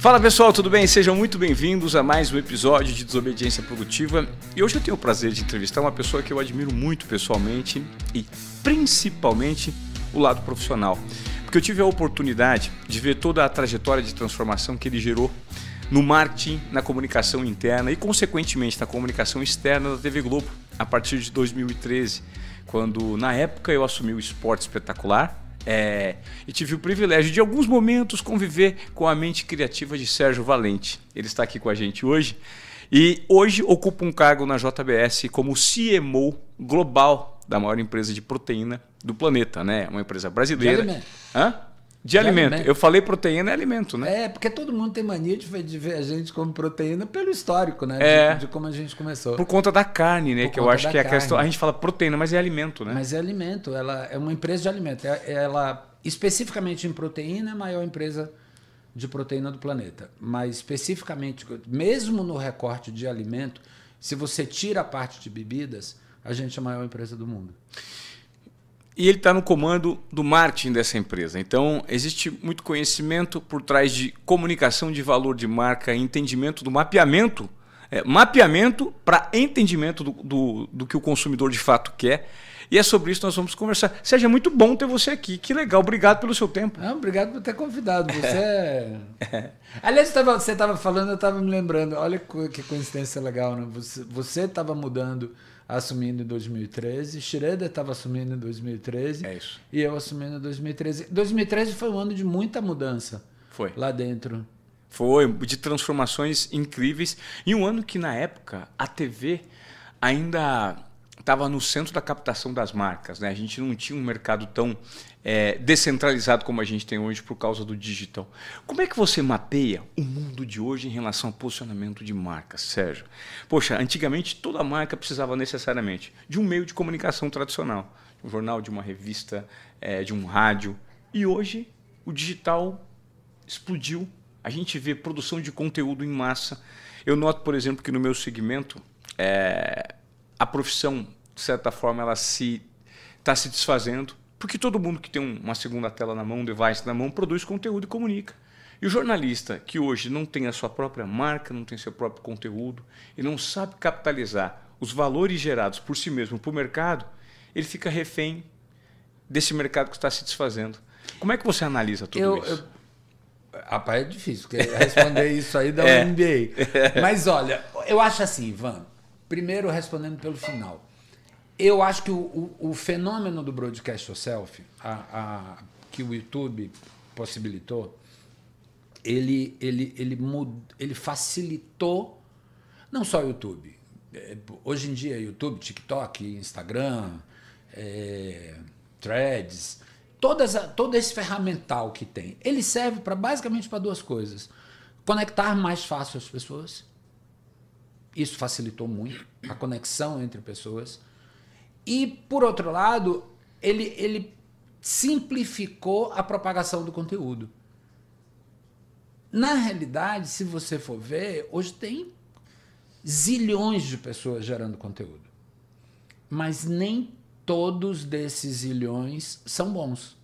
Fala pessoal, tudo bem? Sejam muito bem-vindos a mais um episódio de Desobediência Produtiva. E hoje eu tenho o prazer de entrevistar uma pessoa que eu admiro muito pessoalmente e principalmente o lado profissional. Porque eu tive a oportunidade de ver toda a trajetória de transformação que ele gerou no marketing, na comunicação interna e, consequentemente, na comunicação externa da TV Globo a partir de 2013, quando na época eu assumi o Esporte Espetacular é, e tive o privilégio de alguns momentos conviver com a mente criativa de Sérgio Valente. Ele está aqui com a gente hoje e hoje ocupa um cargo na JBS como CMO global da maior empresa de proteína do planeta, né? Uma empresa brasileira. De Hã? De, de alimento. alimento. Né? Eu falei proteína é alimento, né? É, porque todo mundo tem mania de ver, de ver a gente como proteína pelo histórico, né? É. De, de, como a gente começou. Por conta da carne, né? Por que eu acho que é a questão. A gente fala proteína, mas é alimento, né? Mas é alimento. Ela é uma empresa de alimento. É, ela, especificamente em proteína, é a maior empresa de proteína do planeta. Mas especificamente, mesmo no recorte de alimento, se você tira a parte de bebidas, a gente é a maior empresa do mundo. E ele está no comando do marketing dessa empresa. Então, existe muito conhecimento por trás de comunicação de valor de marca, entendimento do mapeamento, é, mapeamento para entendimento do, do, do que o consumidor de fato quer. E é sobre isso que nós vamos conversar. Seja é muito bom ter você aqui. Que legal. Obrigado pelo seu tempo. Não, obrigado por ter convidado. Você é. é... Aliás, você estava falando, eu estava me lembrando. Olha que coincidência legal, né? Você estava mudando assumindo em 2013, Schroeder estava assumindo em 2013. É isso. E eu assumindo em 2013. 2013 foi um ano de muita mudança. Foi. Lá dentro. Foi, de transformações incríveis. E um ano que, na época, a TV ainda estava no centro da captação das marcas. Né? A gente não tinha um mercado tão é, descentralizado como a gente tem hoje por causa do digital. Como é que você mapeia o mundo de hoje em relação ao posicionamento de marcas, Sérgio? Poxa, antigamente toda marca precisava necessariamente de um meio de comunicação tradicional, de um jornal, de uma revista, é, de um rádio. E hoje o digital explodiu. A gente vê produção de conteúdo em massa. Eu noto, por exemplo, que no meu segmento é, a profissão, de certa forma, ela se está se desfazendo porque todo mundo que tem uma segunda tela na mão, um device na mão, produz conteúdo e comunica. E o jornalista que hoje não tem a sua própria marca, não tem seu próprio conteúdo e não sabe capitalizar os valores gerados por si mesmo para o mercado, ele fica refém desse mercado que está se desfazendo. Como é que você analisa tudo eu, isso? Eu... Rapaz, é difícil, porque responder isso aí dá um é. Mas olha, eu acho assim, Ivan. Primeiro respondendo pelo final eu acho que o, o, o fenômeno do Broadcast Yourself, a, a, que o YouTube possibilitou, ele, ele, ele, mud, ele facilitou não só o YouTube. É, hoje em dia, YouTube, TikTok, Instagram, é, Threads, todas, todo esse ferramental que tem, ele serve para basicamente para duas coisas: conectar mais fácil as pessoas. Isso facilitou muito a conexão entre pessoas e, por outro lado, ele, ele simplificou a propagação do conteúdo. Na realidade, se você for ver, hoje tem zilhões de pessoas gerando conteúdo. Mas nem todos desses zilhões são bons.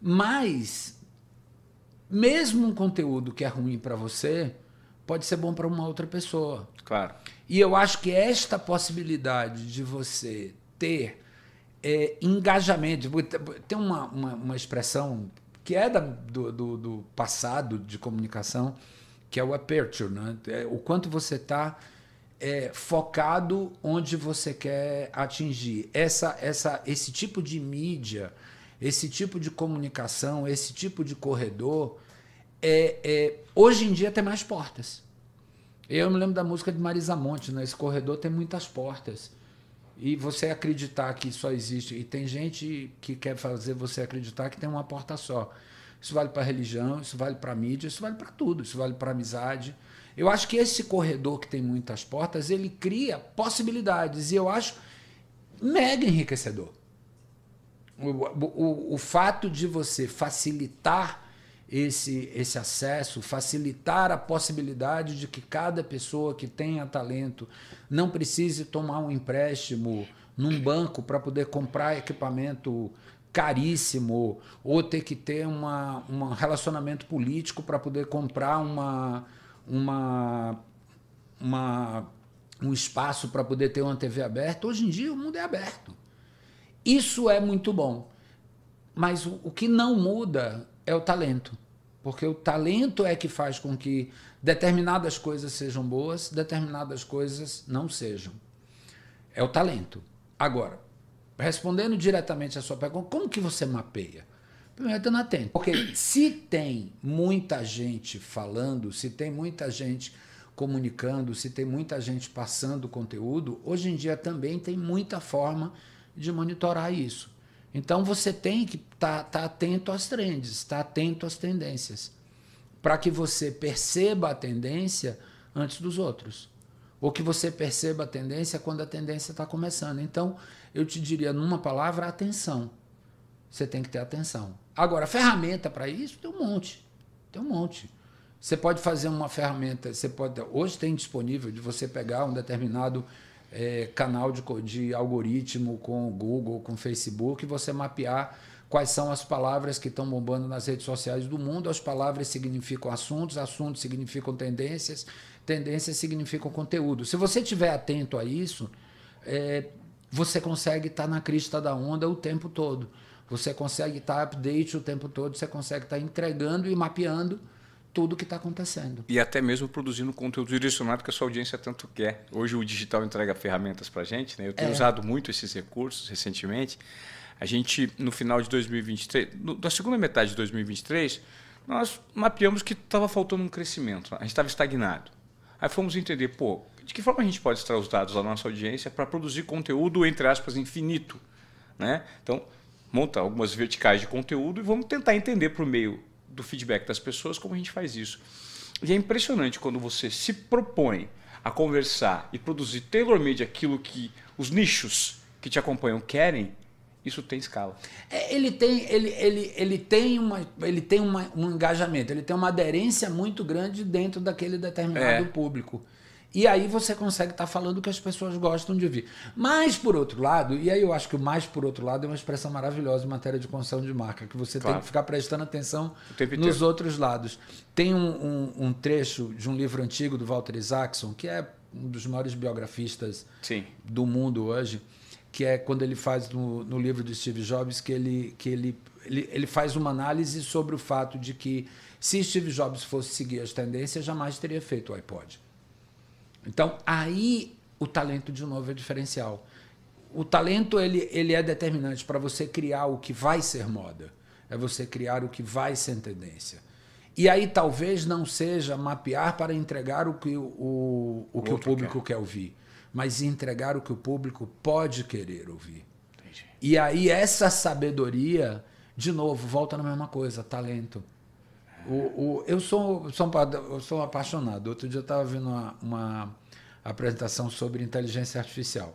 Mas, mesmo um conteúdo que é ruim para você, pode ser bom para uma outra pessoa. Claro. E eu acho que esta possibilidade de você ter é, engajamento, tem uma, uma, uma, expressão que é da, do, do, do, passado de comunicação, que é o aperture, né? É, o quanto você está é, focado onde você quer atingir. Essa, essa, esse tipo de mídia, esse tipo de comunicação, esse tipo de corredor, é, é hoje em dia tem mais portas. Eu me lembro da música de Marisa Monte, né? Esse corredor tem muitas portas. E você acreditar que só existe. E tem gente que quer fazer você acreditar que tem uma porta só. Isso vale para religião, isso vale para mídia, isso vale para tudo, isso vale para amizade. Eu acho que esse corredor que tem muitas portas, ele cria possibilidades. E eu acho mega enriquecedor. O, o, o fato de você facilitar esse, esse acesso, facilitar a possibilidade de que cada pessoa que tenha talento não precise tomar um empréstimo num banco para poder comprar equipamento caríssimo ou ter que ter uma, um relacionamento político para poder comprar uma, uma, uma um espaço para poder ter uma TV aberta. Hoje em dia o mundo é aberto. Isso é muito bom. Mas o, o que não muda é o talento. Porque o talento é que faz com que determinadas coisas sejam boas, determinadas coisas não sejam. É o talento. Agora, respondendo diretamente à sua pergunta, como que você mapeia? Primeiro, dando atento. Porque se tem muita gente falando, se tem muita gente comunicando, se tem muita gente passando conteúdo, hoje em dia também tem muita forma de monitorar isso. Então você tem que estar tá, tá atento às trends, estar tá atento às tendências, para que você perceba a tendência antes dos outros. Ou que você perceba a tendência quando a tendência está começando. Então, eu te diria, numa palavra, atenção. Você tem que ter atenção. Agora, ferramenta para isso tem um monte. Tem um monte. Você pode fazer uma ferramenta, você pode. Hoje tem disponível de você pegar um determinado é, canal de, de algoritmo com o Google, com o Facebook, você mapear quais são as palavras que estão bombando nas redes sociais do mundo. As palavras significam assuntos, assuntos significam tendências, tendências significam conteúdo. Se você estiver atento a isso, é, você consegue estar tá na crista da onda o tempo todo. Você consegue estar tá update o tempo todo, você consegue estar tá entregando e mapeando tudo o que está acontecendo. E até mesmo produzindo conteúdo direcionado que a sua audiência tanto quer. Hoje o digital entrega ferramentas para a gente, né? Eu tenho é. usado muito esses recursos recentemente. A gente, no final de 2023, no, na segunda metade de 2023, nós mapeamos que estava faltando um crescimento, a gente estava estagnado. Aí fomos entender, pô, de que forma a gente pode extrair os dados da nossa audiência para produzir conteúdo, entre aspas, infinito, né? Então, monta algumas verticais de conteúdo e vamos tentar entender por meio do feedback das pessoas, como a gente faz isso. E é impressionante quando você se propõe a conversar e produzir tailor-made aquilo que os nichos que te acompanham querem, isso tem escala. É, ele tem, ele, ele, ele tem, uma, ele tem uma, um engajamento, ele tem uma aderência muito grande dentro daquele determinado é. público. E aí você consegue estar tá falando que as pessoas gostam de ouvir. Mas, por outro lado, e aí eu acho que o mais por outro lado é uma expressão maravilhosa em matéria de construção de marca, que você claro. tem que ficar prestando atenção nos outros lados. Tem um, um, um, trecho de um livro antigo do Walter Isaacson, que é um dos maiores biografistas Sim. do mundo hoje, que é quando ele faz no, no livro do Steve Jobs, que, ele, que ele, ele, ele faz uma análise sobre o fato de que se Steve Jobs fosse seguir as tendências, jamais teria feito o iPod. Então, aí o talento, de novo, é diferencial. O talento ele, ele é determinante para você criar o que vai ser moda, é você criar o que vai ser tendência. E aí talvez não seja mapear para entregar o que o, o, o que o público quer. quer ouvir, mas entregar o que o público pode querer ouvir. Entendi. E aí essa sabedoria, de novo, volta na mesma coisa, talento. O, o, eu, sou, sou um, eu sou apaixonado. Outro dia eu estava vendo uma, uma, apresentação sobre inteligência artificial.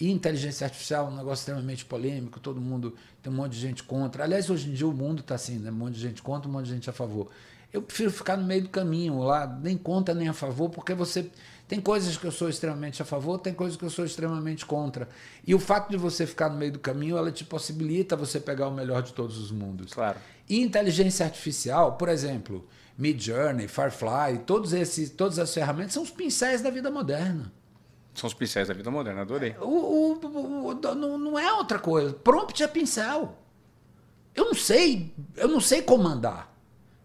E inteligência artificial é um negócio extremamente polêmico, todo mundo tem um monte de gente contra. Aliás, hoje em dia o mundo está assim, né? um monte de gente contra, um monte de gente a favor. Eu prefiro ficar no meio do caminho lá, nem contra nem a favor, porque você tem coisas que eu sou extremamente a favor, tem coisas que eu sou extremamente contra. E o fato de você ficar no meio do caminho, ela te possibilita você pegar o melhor de todos os mundos. Claro. E inteligência artificial, por exemplo, Midjourney, Firefly, todos esses, todas as ferramentas são os pincéis da vida moderna. São os pincéis da vida moderna, adorei. O, o, o, não, não é outra coisa. Prompt é pincel. Eu não sei, eu não sei comandar.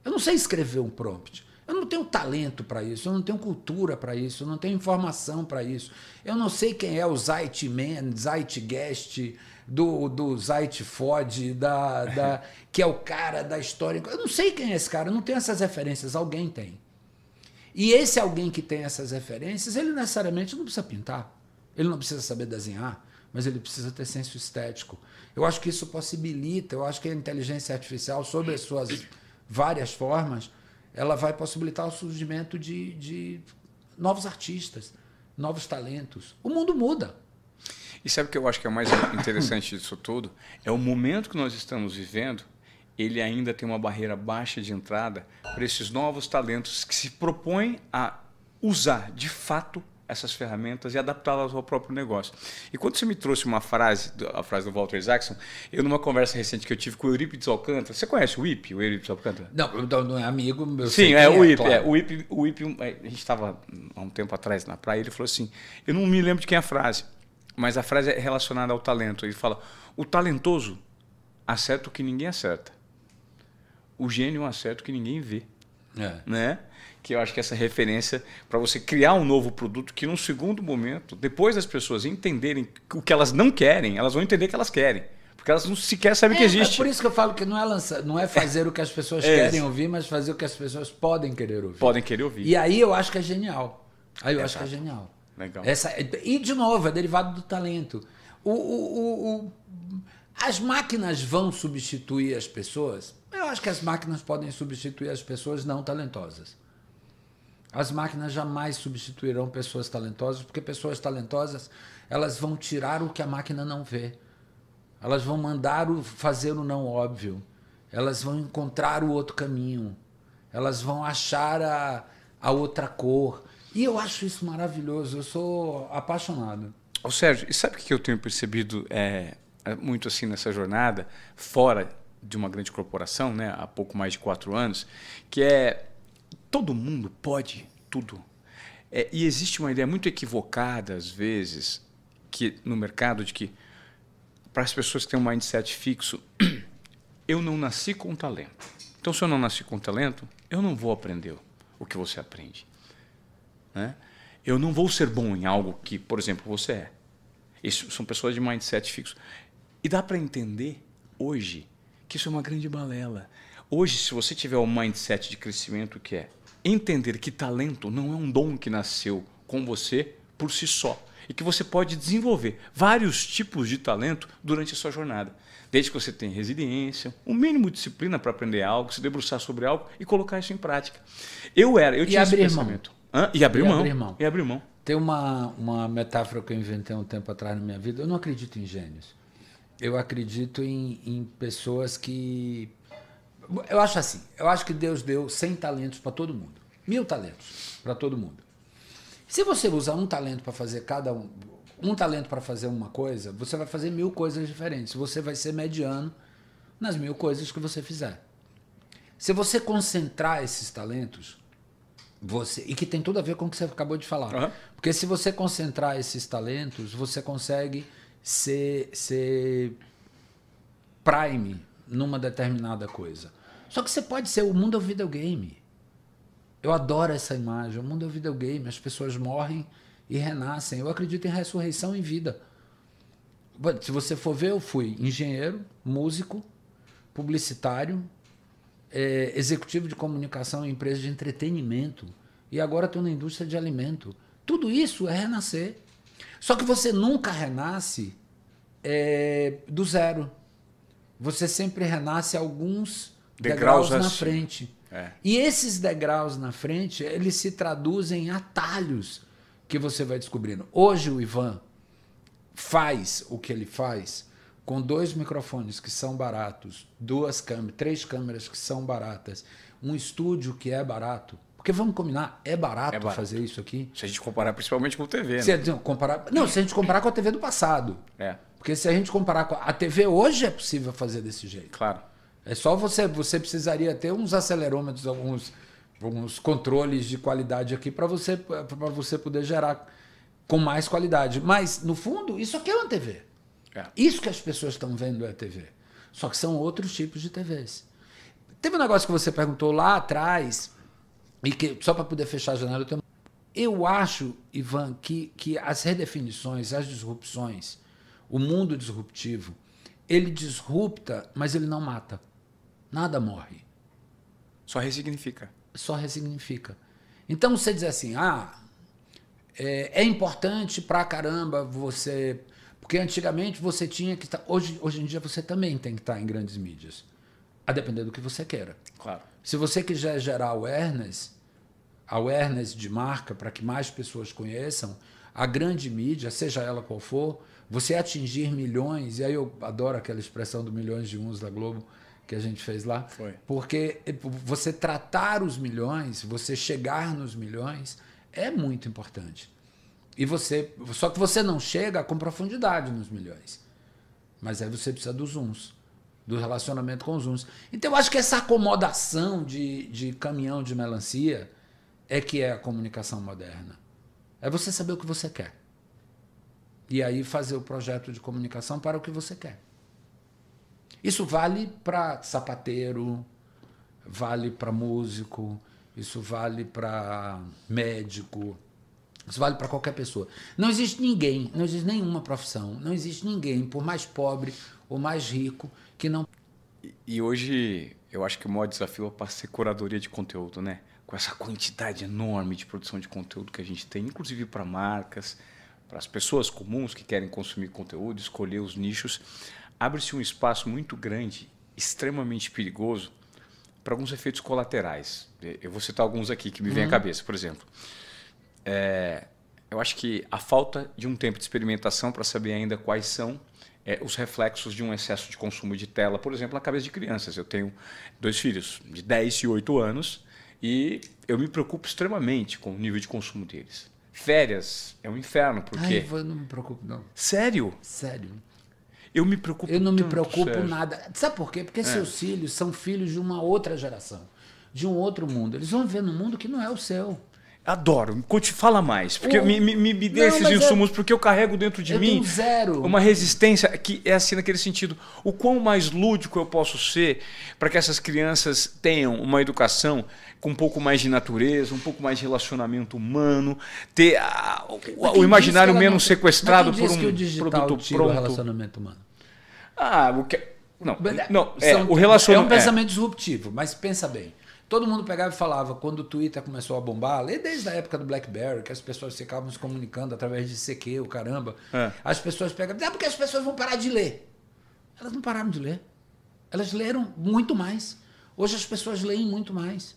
Eu não sei escrever um prompt. Eu não tenho talento para isso, eu não tenho cultura para isso, eu não tenho informação para isso. Eu não sei quem é o Zeitman, Zeitgeist, do, do Zeitfod, da, da, que é o cara da história. Eu não sei quem é esse cara, eu não tenho essas referências, alguém tem. E esse alguém que tem essas referências, ele necessariamente não precisa pintar, ele não precisa saber desenhar, mas ele precisa ter senso estético. Eu acho que isso possibilita, eu acho que a inteligência artificial, sobre as suas várias formas, ela vai possibilitar o surgimento de, de novos artistas, novos talentos. O mundo muda. E sabe o que eu acho que é mais interessante disso tudo? É o momento que nós estamos vivendo, ele ainda tem uma barreira baixa de entrada para esses novos talentos que se propõem a usar de fato essas ferramentas e adaptá-las ao próprio negócio. E quando você me trouxe uma frase, a frase do Walter Isaacson, eu numa conversa recente que eu tive com o Eurípides Alcântara, você conhece o IP, o Eurípides Alcântara? Não, não é amigo, meu Sim, é, é, o IP, claro. é, o IP, o IP, a gente estava há um tempo atrás na praia, ele falou assim: "Eu não me lembro de quem é a frase, mas a frase é relacionada ao talento. Ele fala: o talentoso acerta o que ninguém acerta. O gênio acerta o que ninguém vê. É. Né? Que eu acho que essa referência para você criar um novo produto que, num segundo momento, depois das pessoas entenderem o que elas não querem, elas vão entender o que elas querem. Porque elas não sequer sabem é, que existe. É por isso que eu falo que não é, lançar, não é fazer o que as pessoas é querem ouvir, mas fazer o que as pessoas podem querer ouvir. Podem querer ouvir. E aí eu acho que é genial. Aí eu é acho que é genial. Legal. Essa, e, de novo, é derivado do talento. O, o, o, as máquinas vão substituir as pessoas? Eu acho que as máquinas podem substituir as pessoas não talentosas. As máquinas jamais substituirão pessoas talentosas, porque pessoas talentosas elas vão tirar o que a máquina não vê. Elas vão mandar o fazer o não óbvio. Elas vão encontrar o outro caminho. Elas vão achar a, a outra cor e eu acho isso maravilhoso, eu sou apaixonado. Ô Sérgio, e sabe o que eu tenho percebido é, é, muito assim nessa jornada, fora de uma grande corporação, né, há pouco mais de quatro anos, que é todo mundo pode tudo. É, e existe uma ideia muito equivocada, às vezes, que no mercado, de que para as pessoas que têm um mindset fixo, eu não nasci com talento. Então, se eu não nasci com talento, eu não vou aprender o que você aprende. Né? Eu não vou ser bom em algo que, por exemplo, você é. Isso são pessoas de mindset fixo. E dá para entender hoje que isso é uma grande balela. Hoje, se você tiver um mindset de crescimento que é entender que talento não é um dom que nasceu com você por si só e que você pode desenvolver vários tipos de talento durante a sua jornada, desde que você tenha resiliência, o um mínimo de disciplina para aprender algo, se debruçar sobre algo e colocar isso em prática. Eu era, eu tinha esse pensamento. E abriu e mão. mão. E abriu mão. Tem uma, uma metáfora que eu inventei um tempo atrás na minha vida. Eu não acredito em gênios. Eu acredito em, em pessoas que. Eu acho assim. Eu acho que Deus deu 100 talentos para todo mundo. Mil talentos para todo mundo. Se você usar um talento para fazer cada um. Um talento para fazer uma coisa, você vai fazer mil coisas diferentes. Você vai ser mediano nas mil coisas que você fizer. Se você concentrar esses talentos, você, e que tem tudo a ver com o que você acabou de falar. Uhum. Porque se você concentrar esses talentos, você consegue ser, ser prime numa determinada coisa. Só que você pode ser o mundo é o videogame. Eu adoro essa imagem. O mundo é o videogame. As pessoas morrem e renascem. Eu acredito em ressurreição e vida. Se você for ver, eu fui engenheiro, músico, publicitário, é, executivo de comunicação em empresa de entretenimento. E agora estou na indústria de alimento. Tudo isso é renascer. Só que você nunca renasce é, do zero. Você sempre renasce alguns degraus, degraus na assim. frente. É. E esses degraus na frente, eles se traduzem em atalhos que você vai descobrindo. Hoje o Ivan faz o que ele faz com dois microfones que são baratos, duas câmeras, três câmeras que são baratas, um estúdio que é barato. Porque vamos combinar, é barato, é barato. fazer isso aqui. Se a gente comparar principalmente com a TV, se né? comparar, não, se a gente comparar com a TV do passado. É. Porque se a gente comparar com a TV hoje é possível fazer desse jeito. Claro. É só você, você precisaria ter uns acelerômetros, alguns alguns controles de qualidade aqui para você para você poder gerar com mais qualidade. Mas no fundo, isso aqui é uma TV. É. Isso que as pessoas estão vendo é TV. Só que são outros tipos de TVs. Teve um negócio que você perguntou lá atrás, e que só para poder fechar a janela, eu, tenho... eu acho, Ivan, que, que as redefinições, as disrupções, o mundo disruptivo, ele disrupta, mas ele não mata. Nada morre. Só ressignifica. Só ressignifica. Então você diz assim: ah, é, é importante pra caramba você porque antigamente você tinha que estar. Tá, hoje, hoje em dia você também tem que estar tá em grandes mídias. A depender do que você queira. Claro. Se você quiser gerar awareness, awareness de marca para que mais pessoas conheçam, a grande mídia, seja ela qual for, você atingir milhões, e aí eu adoro aquela expressão do milhões de uns da Globo que a gente fez lá. Foi. Porque você tratar os milhões, você chegar nos milhões, é muito importante. E você, só que você não chega com profundidade nos milhões. Mas aí você precisa dos uns, do relacionamento com os uns. Então eu acho que essa acomodação de, de caminhão de melancia é que é a comunicação moderna. É você saber o que você quer. E aí fazer o projeto de comunicação para o que você quer. Isso vale para sapateiro, vale para músico, isso vale para médico, isso vale para qualquer pessoa. Não existe ninguém, não existe nenhuma profissão, não existe ninguém, por mais pobre ou mais rico, que não. E, hoje eu acho que o maior desafio é para ser curadoria de conteúdo, né? Com essa quantidade enorme de produção de conteúdo que a gente tem, inclusive para marcas, para as pessoas comuns que querem consumir conteúdo, escolher os nichos, abre-se um espaço muito grande, extremamente perigoso, para alguns efeitos colaterais. Eu vou citar alguns aqui que me uhum. vêm à uhum. cabeça, por exemplo é, eu acho que a falta de um tempo de experimentação para saber ainda quais são é, os reflexos de um excesso de consumo de tela, por exemplo, na cabeça de crianças. Eu tenho dois filhos de 10 e 8 anos e eu me preocupo extremamente com o nível de consumo deles. Férias é um inferno, porque. Ai, eu não me preocupo, não. Sério? Sério. Eu me preocupo Eu não me preocupo sério. nada. Sabe por quê? Porque é. seus filhos são filhos de uma outra geração, de um outro mundo. Eles vão viver num mundo que não é o seu. Adoro. Conte, fala mais. Porque me, me, me dê esses é- insumos, é... porque eu carrego dentro de eu mim uma resistência que é assim naquele sentido. O quão mais lúdico eu posso ser para que essas crianças tenham uma educação com um pouco mais de natureza, um pouco mais de relacionamento humano, ter a, o, o, imaginário menos não... sequestrado por um que o produto pronto. O relacionamento humano. Ah, o que. Não, é, não é, são, o relacionamento, é um é. pensamento é. disruptivo, mas pensa bem. Todo mundo pegava e falava, quando o Twitter começou a bombar, desde a época do Blackberry, que as pessoas ficavam se comunicando através de CQ, o caramba, é. as pessoas pegavam, é porque as pessoas vão parar de ler. Elas não pararam de ler. Elas leram muito mais. Hoje as pessoas leem muito mais.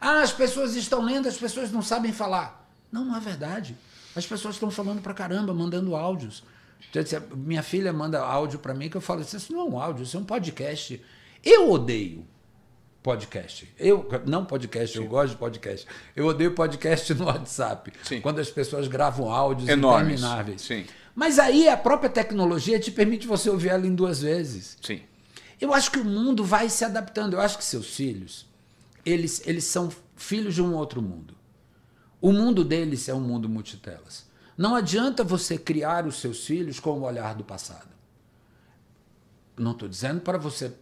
Ah, as pessoas estão lendo, as pessoas não sabem falar. Não, não é verdade. As pessoas estão falando pra caramba, mandando áudios. Então, Minha filha manda áudio para mim que eu falo, isso não é um áudio, isso é um podcast. Eu odeio podcast. Eu não podcast, Sim. eu gosto de podcast. Eu odeio podcast no WhatsApp, Sim. quando as pessoas gravam áudios Enormes. intermináveis. Sim. Mas aí a própria tecnologia te permite você ouvir ela em duas vezes. Sim. Eu acho que o mundo vai se adaptando. Eu acho que seus filhos, eles, eles são filhos de um outro mundo. O mundo deles é um mundo multitelas. Não adianta você criar os seus filhos com o olhar do passado não estou dizendo para você.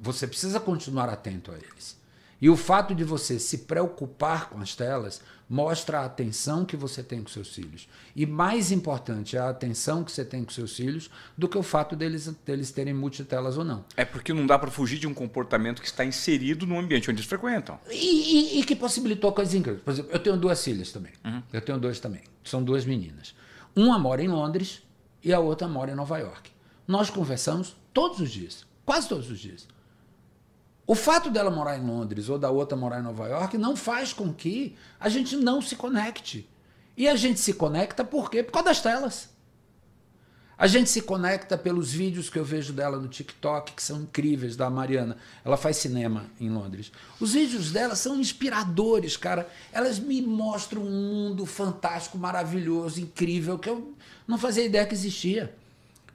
Você precisa continuar atento a eles. E o fato de você se preocupar com as telas mostra a atenção que você tem com seus filhos. E mais importante é a atenção que você tem com seus filhos do que o fato deles, deles terem multitelas ou não. É porque não dá para fugir de um comportamento que está inserido no ambiente onde eles frequentam. E, e, e que possibilitou coisas incríveis. Por exemplo, eu tenho duas filhas também. Uhum. Eu tenho duas também. São duas meninas. Uma mora em Londres e a outra mora em Nova York. Nós conversamos Todos os dias. Quase todos os dias. O fato dela morar em Londres ou da outra morar em Nova York não faz com que a gente não se conecte. E a gente se conecta por quê? Por causa das telas. A gente se conecta pelos vídeos que eu vejo dela no TikTok, que são incríveis, da Mariana. Ela faz cinema em Londres. Os vídeos dela são inspiradores, cara. Elas me mostram um mundo fantástico, maravilhoso, incrível, que eu não fazia ideia que existia.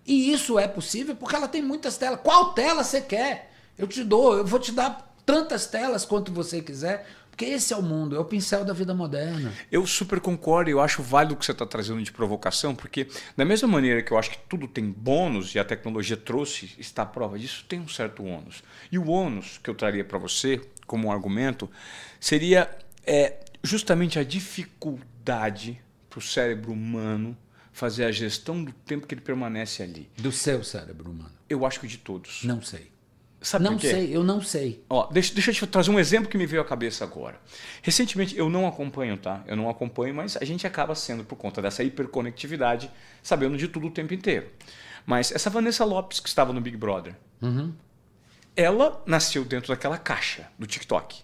E isso é possível porque ela tem muitas telas. Qual tela você quer? Eu te dou, eu vou te dar tantas telas quanto você quiser. Porque esse é o mundo, é o pincel da vida moderna. Eu super concordo, eu acho válido o que você está trazendo de provocação, porque da mesma maneira que eu acho que tudo tem bônus e a tecnologia trouxe, está à prova disso, tem um certo ônus. E o ônus que eu traria para você, como um argumento, seria é, justamente a dificuldade para o cérebro humano fazer a gestão do tempo que ele permanece ali. Do seu cérebro humano? Eu acho que de todos. Não sei. Sabe não sei, eu não sei. Ó, deixa, deixa eu te trazer um exemplo que me veio à cabeça agora. Recentemente, eu não acompanho, tá? Eu não acompanho, mas a gente acaba sendo, por conta dessa hiperconectividade, sabendo de tudo o tempo inteiro. Mas essa Vanessa Lopes, que estava no Big Brother, uhum. ela nasceu dentro daquela caixa do TikTok.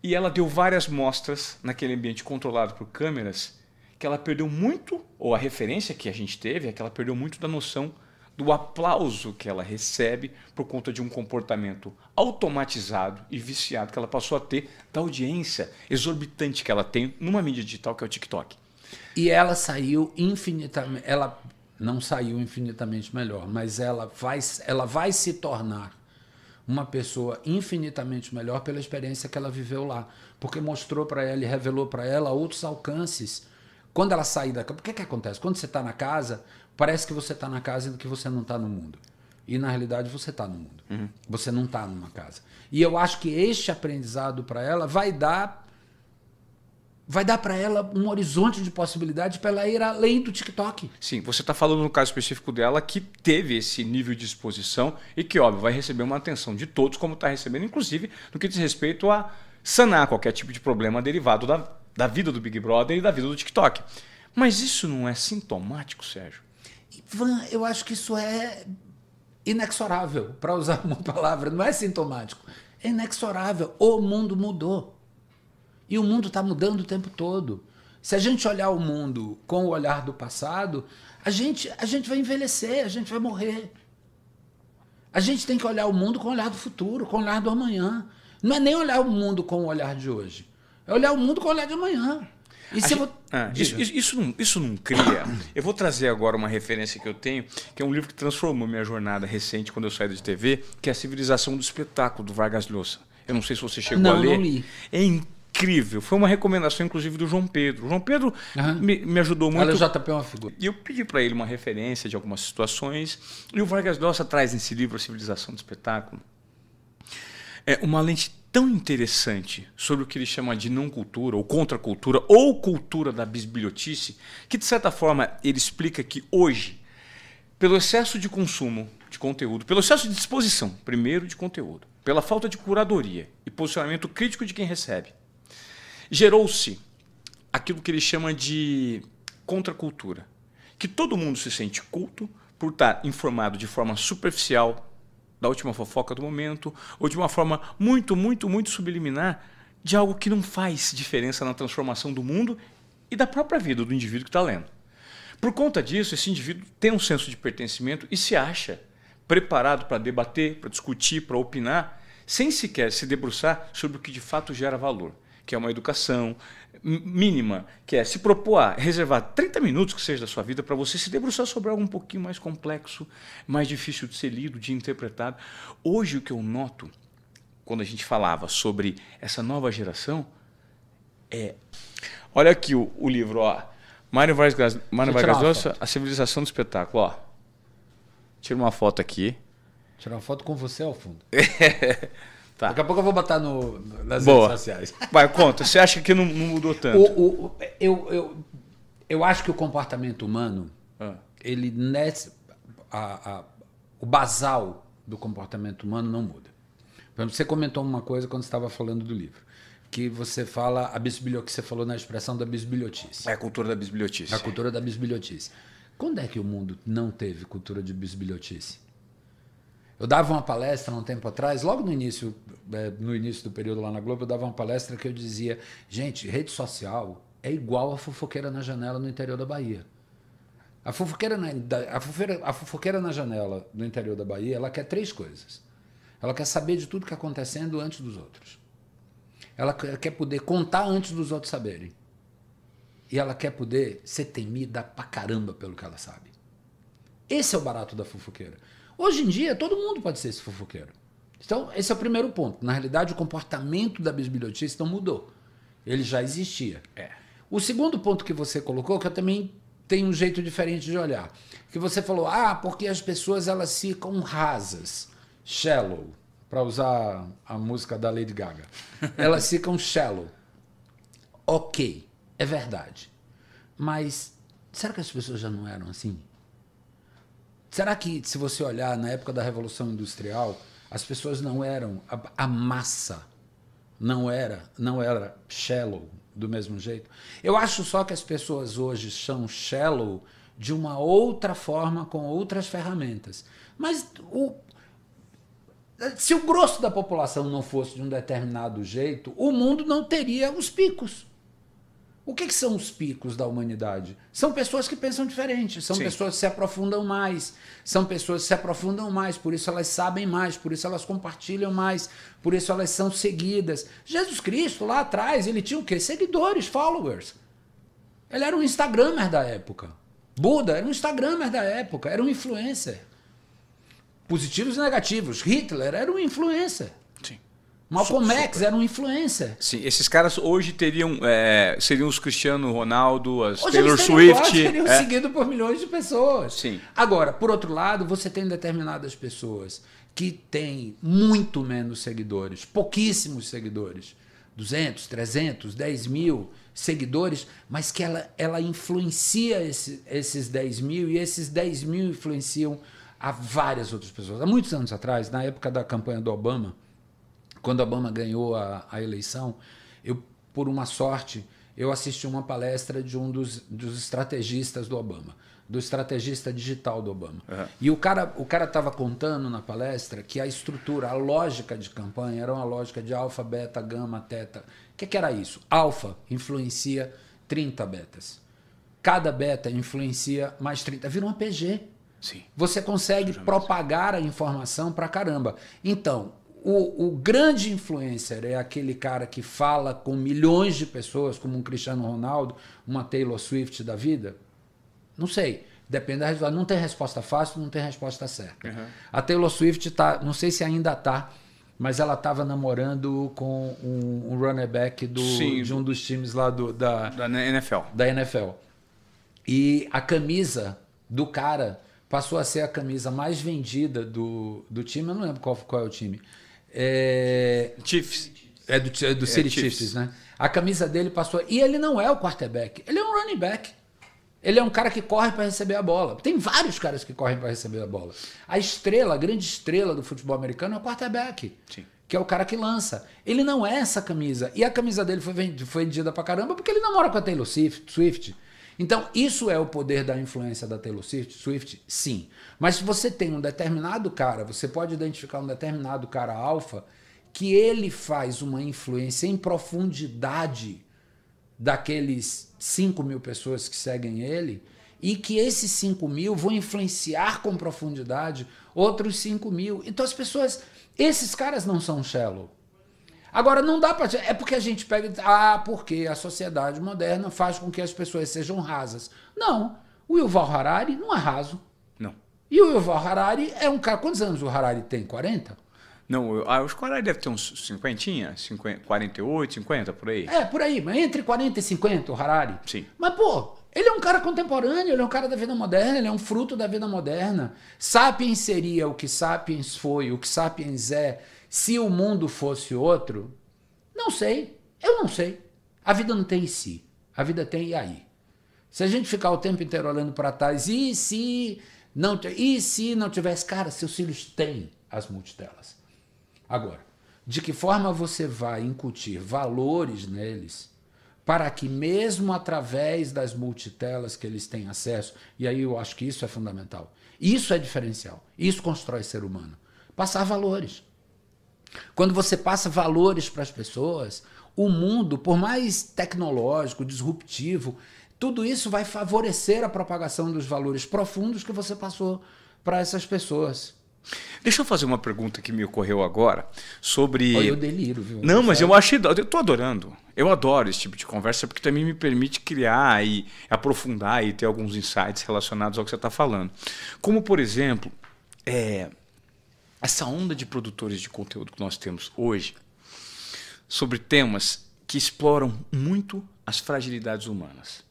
E ela deu várias mostras naquele ambiente controlado por câmeras que ela perdeu muito, ou a referência que a gente teve é que ela perdeu muito da noção do aplauso que ela recebe por conta de um comportamento automatizado e viciado que ela passou a ter da audiência exorbitante que ela tem numa mídia digital que é o TikTok. E ela saiu infinitamente, ela não saiu infinitamente melhor, mas ela vai, ela vai se tornar uma pessoa infinitamente melhor pela experiência que ela viveu lá, porque mostrou para ela e revelou para ela outros alcances quando ela sair da casa, o que, que acontece? Quando você está na casa, parece que você está na casa e que você não está no mundo. E na realidade você está no mundo. Uhum. Você não está numa casa. E eu acho que este aprendizado para ela vai dar vai dar para ela um horizonte de possibilidade para ela ir além do TikTok. Sim, você está falando no caso específico dela que teve esse nível de exposição e que, óbvio, vai receber uma atenção de todos, como está recebendo, inclusive no que diz respeito a sanar qualquer tipo de problema derivado da da vida do Big Brother e da vida do TikTok. Mas isso não é sintomático, Sérgio? Ivan, eu acho que isso é inexorável, para usar uma palavra, não é sintomático. É inexorável. O mundo mudou. E o mundo está mudando o tempo todo. Se a gente olhar o mundo com o olhar do passado, a gente, a gente vai envelhecer, a gente vai morrer. A gente tem que olhar o mundo com o olhar do futuro, com o olhar do amanhã. Não é nem olhar o mundo com o olhar de hoje. É olhar o mundo com o olhar de amanhã. Gente, ah, isso, isso, isso, não, isso não cria. Eu vou trazer agora uma referência que eu tenho, que é um livro que transformou minha jornada recente quando eu saí de TV, que é A Civilização do Espetáculo, do Vargas Llosa. Eu não sei se você chegou não, a ler. Não li. É incrível. Foi uma recomendação, inclusive, do João Pedro. O João Pedro uhum. me, me, ajudou muito. Olha, é o JP é uma figura. E eu pedi para ele uma referência de algumas situações. E o Vargas Llosa traz nesse livro A Civilização do Espetáculo é uma lente tão interessante sobre o que ele chama de não cultura, ou contracultura, ou cultura da bisbilhotice, que de certa forma ele explica que hoje, pelo excesso de consumo de conteúdo, pelo excesso de disposição, primeiro de conteúdo, pela falta de curadoria e posicionamento crítico de quem recebe, gerou-se aquilo que ele chama de contracultura, que todo mundo se sente culto por estar informado de forma superficial, da última fofoca do momento, ou de uma forma muito, muito, muito subliminar de algo que não faz diferença na transformação do mundo e da própria vida do indivíduo que está lendo. Por conta disso, esse indivíduo tem um senso de pertencimento e se acha preparado para debater, para discutir, para opinar, sem sequer se debruçar sobre o que de fato gera valor que é uma educação mínima, que é se propor a reservar 30 minutos que seja da sua vida para você se debruçar sobre algo um pouquinho mais complexo, mais difícil de ser lido, de interpretado. Hoje o que eu noto quando a gente falava sobre essa nova geração é Olha aqui o, o livro, ó. Mário Vargas, Mário Vargas Llosa, A Civilização do Espetáculo, ó. Tira uma foto aqui. Tirar uma foto com você ao fundo. Tá. Daqui a pouco eu vou botar no, nas Boa. redes sociais. Vai, conta. Você acha que não, não mudou tanto? O, o, eu, eu, eu acho que o comportamento humano, ah. ele nesse, a, a, o basal do comportamento humano não muda. Por exemplo, você comentou uma coisa quando estava falando do livro. Que você fala a bisbilho, que você falou na expressão da bisbilhotice. É a cultura da bisbilhotice. A cultura da bisbilhotice. Quando é que o mundo não teve cultura de bisbilhotice? Eu dava uma palestra um tempo atrás, logo no início, é, no início do período lá na Globo, eu dava uma palestra que eu dizia, gente, rede social é igual a fofoqueira na janela no interior da Bahia. A fofoqueira na, a fofoqueira, a fofoqueira na janela no interior da Bahia, ela quer três coisas. Ela quer saber de tudo que está acontecendo antes dos outros. Ela quer poder contar antes dos outros saberem. E ela quer poder ser temida pra caramba pelo que ela sabe. Esse é o barato da fofoqueira. Hoje em dia, todo mundo pode ser esse fofoqueiro. Então, esse é o primeiro ponto. Na realidade, o comportamento da bisbilhotista não mudou. Ele já existia. É. O segundo ponto que você colocou, que eu também tenho um jeito diferente de olhar, que você falou, ah, porque as pessoas elas ficam rasas, shallow, para usar a música da Lady Gaga. Elas ficam shallow. Ok, é verdade. Mas será que as pessoas já não eram assim? Será que, se você olhar na época da Revolução Industrial, as pessoas não eram. A, a massa não era, não era shallow do mesmo jeito? Eu acho só que as pessoas hoje são shallow de uma outra forma, com outras ferramentas. Mas o, se o grosso da população não fosse de um determinado jeito, o mundo não teria os picos. O que, que, são os picos da humanidade? São pessoas que pensam diferente, são Sim. pessoas que se aprofundam mais, são pessoas que se aprofundam mais, por isso elas sabem mais, por isso elas compartilham mais, por isso elas são seguidas. Jesus Cristo, lá atrás, ele tinha o quê? Seguidores, followers. Ele era um Instagramer da época. Buda era um Instagramer da época, era um influencer. Positivos e negativos. Hitler era um influencer. Malcolm super. X era um influencer. Sim, esses caras hoje teriam é, seriam os Cristiano Ronaldo, as hoje Taylor Swift. Seriam é. seguidos por milhões de pessoas. Sim. Agora, por outro lado, você tem determinadas pessoas que têm muito menos seguidores, pouquíssimos seguidores, 200, 300, 10 mil seguidores, mas que ela, ela influencia esse, esses 10 mil e esses 10 mil influenciam a várias outras pessoas. Há muitos anos atrás, na época da campanha do Obama quando Obama ganhou a, a eleição, eu, por uma sorte, eu assisti uma palestra de um dos, dos estrategistas do Obama, do estrategista digital do Obama. Uhum. E o cara o cara estava contando na palestra que a estrutura, a lógica de campanha era uma lógica de alfa, beta, gama, teta. O que, que era isso? Alfa influencia 30 betas. Cada beta influencia mais 30. Vira um APG. Sim. Você consegue propagar a informação para caramba. Então, o, o, grande influencer é aquele cara que fala com milhões de pessoas, como um Cristiano Ronaldo, uma Taylor Swift da vida? Não sei. Depende da resposta. Não tem resposta fácil, não tem resposta certa. Uhum. A Taylor Swift tá, não sei se ainda tá, mas ela estava namorando com um, um running back do, Sim, de um dos times lá do, da, da NFL. Da NFL. E a camisa do cara passou a ser a camisa mais vendida do, do time. Eu não lembro qual, qual é o time. É, Chiefs. É do, é do é, City é, Chiefs. Chiefs, né? A camisa dele passou. E ele não é o quarterback, ele é um running back. Ele é um cara que corre para receber a bola. Tem vários caras que correm para receber a bola. A estrela, a grande estrela do futebol americano é o quarterback. Sim. Que é o cara que lança. Ele não é essa camisa. E a camisa dele foi vendida pra caramba porque ele namora com a Taylor Swift. Então, isso é o poder da influência da Taylor Swift? Sim. Mas se você tem um determinado cara, você pode identificar um determinado cara alfa, que ele faz uma influência em profundidade daqueles 5 mil pessoas que seguem ele, e que esses 5 mil vão influenciar com profundidade outros 5 mil. Então as pessoas. Esses caras não são shallow. Agora, não dá para. É porque a gente pega. Ah, porque a sociedade moderna faz com que as pessoas sejam rasas. Não. O Yuval Harari não é raso. Não. E o Yuval Harari é um cara. Quantos anos o Harari tem? 40? Não, eu acho que o Harari deve ter uns 50, 50, 48, 50, por aí. É, por aí, mas entre 40 e 50 o Harari. Sim. Mas, pô, ele é um cara contemporâneo, ele é um cara da vida moderna, ele é um fruto da vida moderna. Sapiens seria o que Sapiens foi, o que Sapiens é se o mundo fosse outro, não sei, eu não sei. A vida não tem em se, a vida tem e aí. Se a gente ficar o tempo inteiro olhando para trás, e se não, e se não tivesse, cara, seus filhos têm as multitelas. Agora, de que forma você vai incutir valores neles para que mesmo através das multitelas que eles têm acesso, e aí eu acho que isso é fundamental. Isso é diferencial. Isso constrói ser humano. Passar valores. Quando você passa valores para as pessoas, o mundo, por mais tecnológico, disruptivo, tudo isso vai favorecer a propagação dos valores profundos que você passou para essas pessoas. Deixa eu fazer uma pergunta que me ocorreu agora sobre. Olha, eu deliro, viu? Não, mas eu achei. Eu estou adorando. Eu adoro esse tipo de conversa porque também me permite criar e aprofundar e ter alguns insights relacionados ao que você está falando. Como, por exemplo, é, essa onda de produtores de conteúdo que nós temos hoje sobre temas que exploram muito as fragilidades humanas.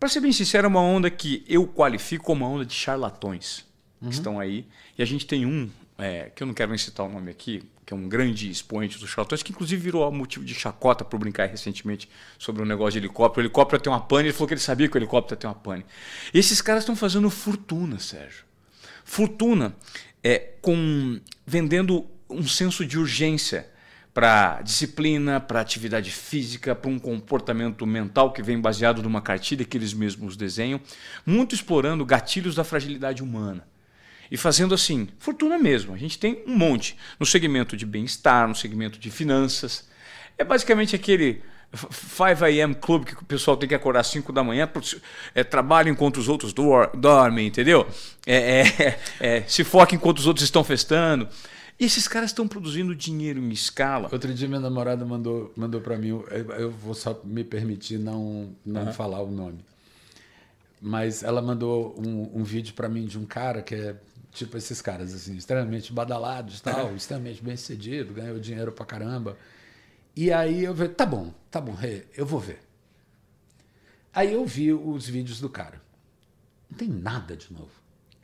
Para ser bem sincero, é uma onda que eu qualifico como uma onda de charlatões uhum. que estão aí. E a gente tem um, é, que eu não quero nem citar o nome aqui, que é um grande expoente dos charlatões, que inclusive virou motivo de chacota para brincar recentemente sobre um negócio de helicóptero. O helicóptero tem uma pane, ele falou que ele sabia que o helicóptero tem uma pane. E esses caras estão fazendo fortuna, Sérgio. Fortuna é, com vendendo um senso de urgência para disciplina, para atividade física, para um comportamento mental que vem baseado numa cartilha que eles mesmos desenham, muito explorando gatilhos da fragilidade humana. E fazendo assim, fortuna mesmo. A gente tem um monte no segmento de bem-estar, no segmento de finanças. É basicamente aquele 5 a.m. club que o pessoal tem que acordar às 5 da manhã, é, trabalha enquanto os outros dormem, entendeu? É, é, é, se foca enquanto os outros estão festando. E esses caras estão produzindo dinheiro em escala. Outro dia minha namorada mandou, mandou para mim, eu vou só me permitir não, não uhum. falar o nome. Mas ela mandou um, um vídeo para mim de um cara que é tipo esses caras assim, extremamente badalados, tal, extremamente bem-sucedido, ganhou dinheiro pra caramba. E aí eu falei, tá bom, tá bom, eu vou ver. Aí eu vi os vídeos do cara. Não tem nada de novo.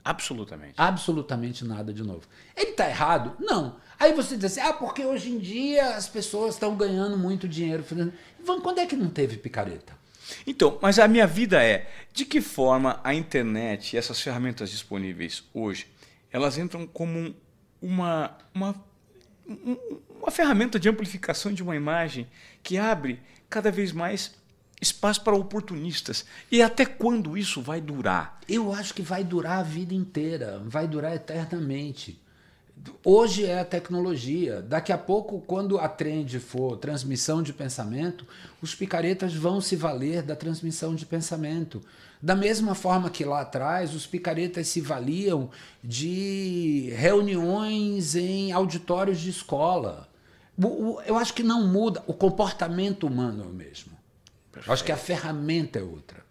Absolutamente. Absolutamente nada de novo. Ele tá errado? Não. Aí você diz assim, ah, porque hoje em dia as pessoas estão ganhando muito dinheiro. Ivan, quando é que não teve picareta? Então, mas a minha vida é, de que forma a internet e essas ferramentas disponíveis hoje, elas entram como uma, uma uma ferramenta de amplificação de uma imagem que abre cada vez mais espaço para oportunistas. E até quando isso vai durar? Eu acho que vai durar a vida inteira, vai durar eternamente. Hoje é a tecnologia. Daqui a pouco, quando a trend for transmissão de pensamento, os picaretas vão se valer da transmissão de pensamento. Da mesma forma que lá atrás, os picaretas se valiam de reuniões em auditórios de escola. Eu acho que não muda. O comportamento humano é o mesmo. Perfeito. Acho que a ferramenta é outra.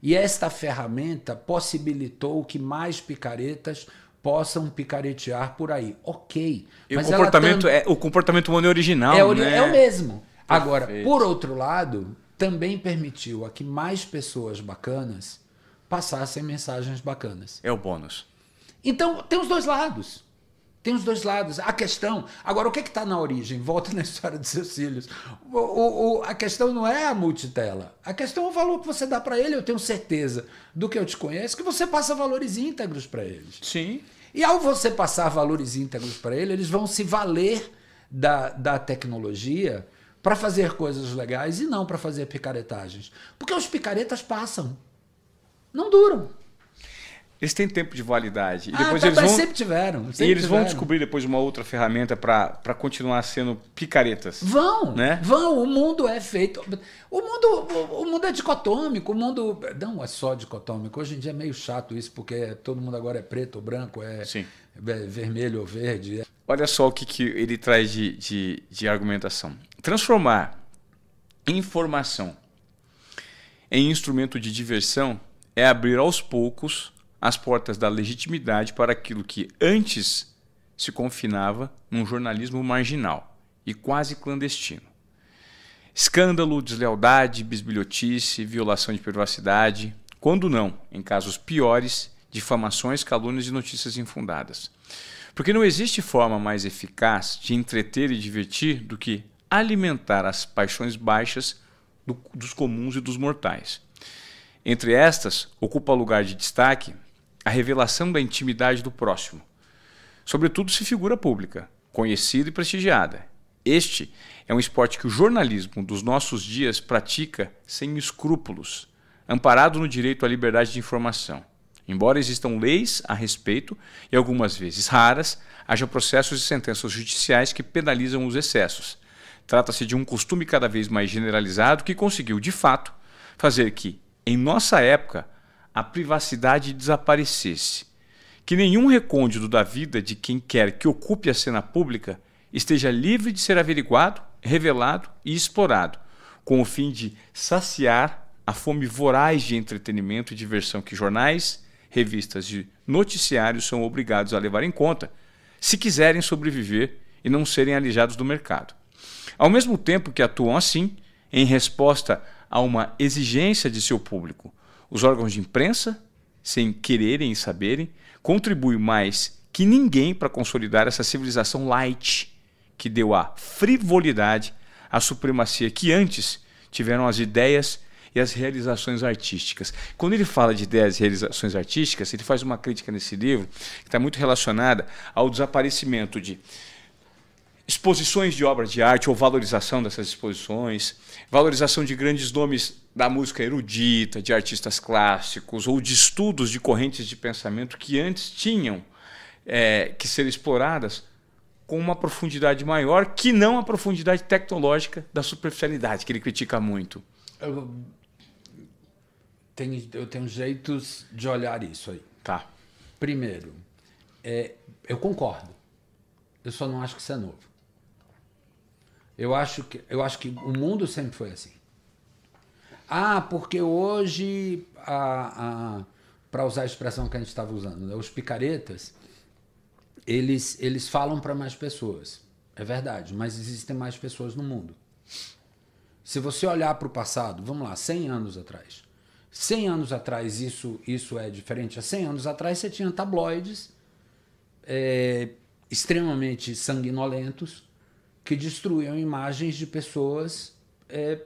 E esta ferramenta possibilitou que mais picaretas possam picaretear por aí. Ok. E mas o comportamento tam... é o comportamento humano é original, é, ori... né? é o mesmo. Perfeito. Agora, por outro lado, também permitiu a que mais pessoas bacanas passassem mensagens bacanas. É o bônus. Então, tem os dois lados. Tem os dois lados. A questão. Agora, o que é está na origem? Volta na história dos seus filhos. O, o, o, a questão não é a multitela. A questão é o valor que você dá para ele. Eu tenho certeza do que eu te conheço, que você passa valores íntegros para eles. Sim. E ao você passar valores íntegros para ele, eles vão se valer da, da tecnologia para fazer coisas legais e não para fazer picaretagens. Porque os picaretas passam, não duram eles têm tempo de validade. E ah, depois tá, eles tá, vão, sempre tiveram. Sempre e eles tiveram. vão descobrir depois uma outra ferramenta para continuar sendo picaretas. Vão, né? vão. O mundo é feito. O mundo, o, o, mundo é dicotômico. O mundo não é só dicotômico. Hoje em dia é meio chato isso, porque todo mundo agora é preto ou branco, é, Sim. É vermelho ou verde. É. Olha só o que, que ele traz de, de, de argumentação. Transformar informação em instrumento de diversão é abrir aos poucos as portas da legitimidade para aquilo que antes se confinava num jornalismo marginal e quase clandestino. Escândalo, deslealdade, bisbilhotice, violação de privacidade, quando não, em casos piores, difamações, calúnias e notícias infundadas. Porque não existe forma mais eficaz de entreter e divertir do que alimentar as paixões baixas do, dos comuns e dos mortais. Entre estas, ocupa lugar de destaque a revelação da intimidade do próximo, sobretudo se figura pública, conhecida e prestigiada. Este é um esporte que o jornalismo dos nossos dias pratica sem escrúpulos, amparado no direito à liberdade de informação. Embora existam leis a respeito, e algumas vezes raras, haja processos e sentenças judiciais que penalizam os excessos. Trata-se de um costume cada vez mais generalizado que conseguiu, de fato, fazer que, em nossa época, a privacidade desaparecesse, que nenhum recôndito da vida de quem quer que ocupe a cena pública esteja livre de ser averiguado, revelado e explorado, com o fim de saciar a fome voraz de entretenimento e diversão que jornais, revistas e noticiários são obrigados a levar em conta, se quiserem sobreviver e não serem alijados do mercado. Ao mesmo tempo que atuam assim, em resposta a uma exigência de seu público, os órgãos de imprensa, sem quererem e saberem, contribui mais que ninguém para consolidar essa civilização light que deu à frivolidade a supremacia que antes tiveram as ideias e as realizações artísticas. Quando ele fala de ideias e realizações artísticas, ele faz uma crítica nesse livro que está muito relacionada ao desaparecimento de exposições de obras de arte ou valorização dessas exposições, valorização de grandes nomes da música erudita, de artistas clássicos ou de estudos de correntes de pensamento que antes tinham é, que ser exploradas com uma profundidade maior que não a profundidade tecnológica da superficialidade que ele critica muito. Eu, tenho, eu tenho jeitos de olhar isso aí. Tá. Primeiro, é, eu concordo. Eu só não acho que isso é novo. Eu acho que, eu acho que o mundo sempre foi assim. Ah, porque hoje, para usar a expressão que a gente estava usando, né, os picaretas, eles, eles falam para mais pessoas. É verdade, mas existem mais pessoas no mundo. Se você olhar para o passado, vamos lá, 100 anos atrás. 100 anos atrás isso, isso é diferente. Há 100 anos atrás você tinha tabloides é, extremamente sanguinolentos que destruíam imagens de pessoas é,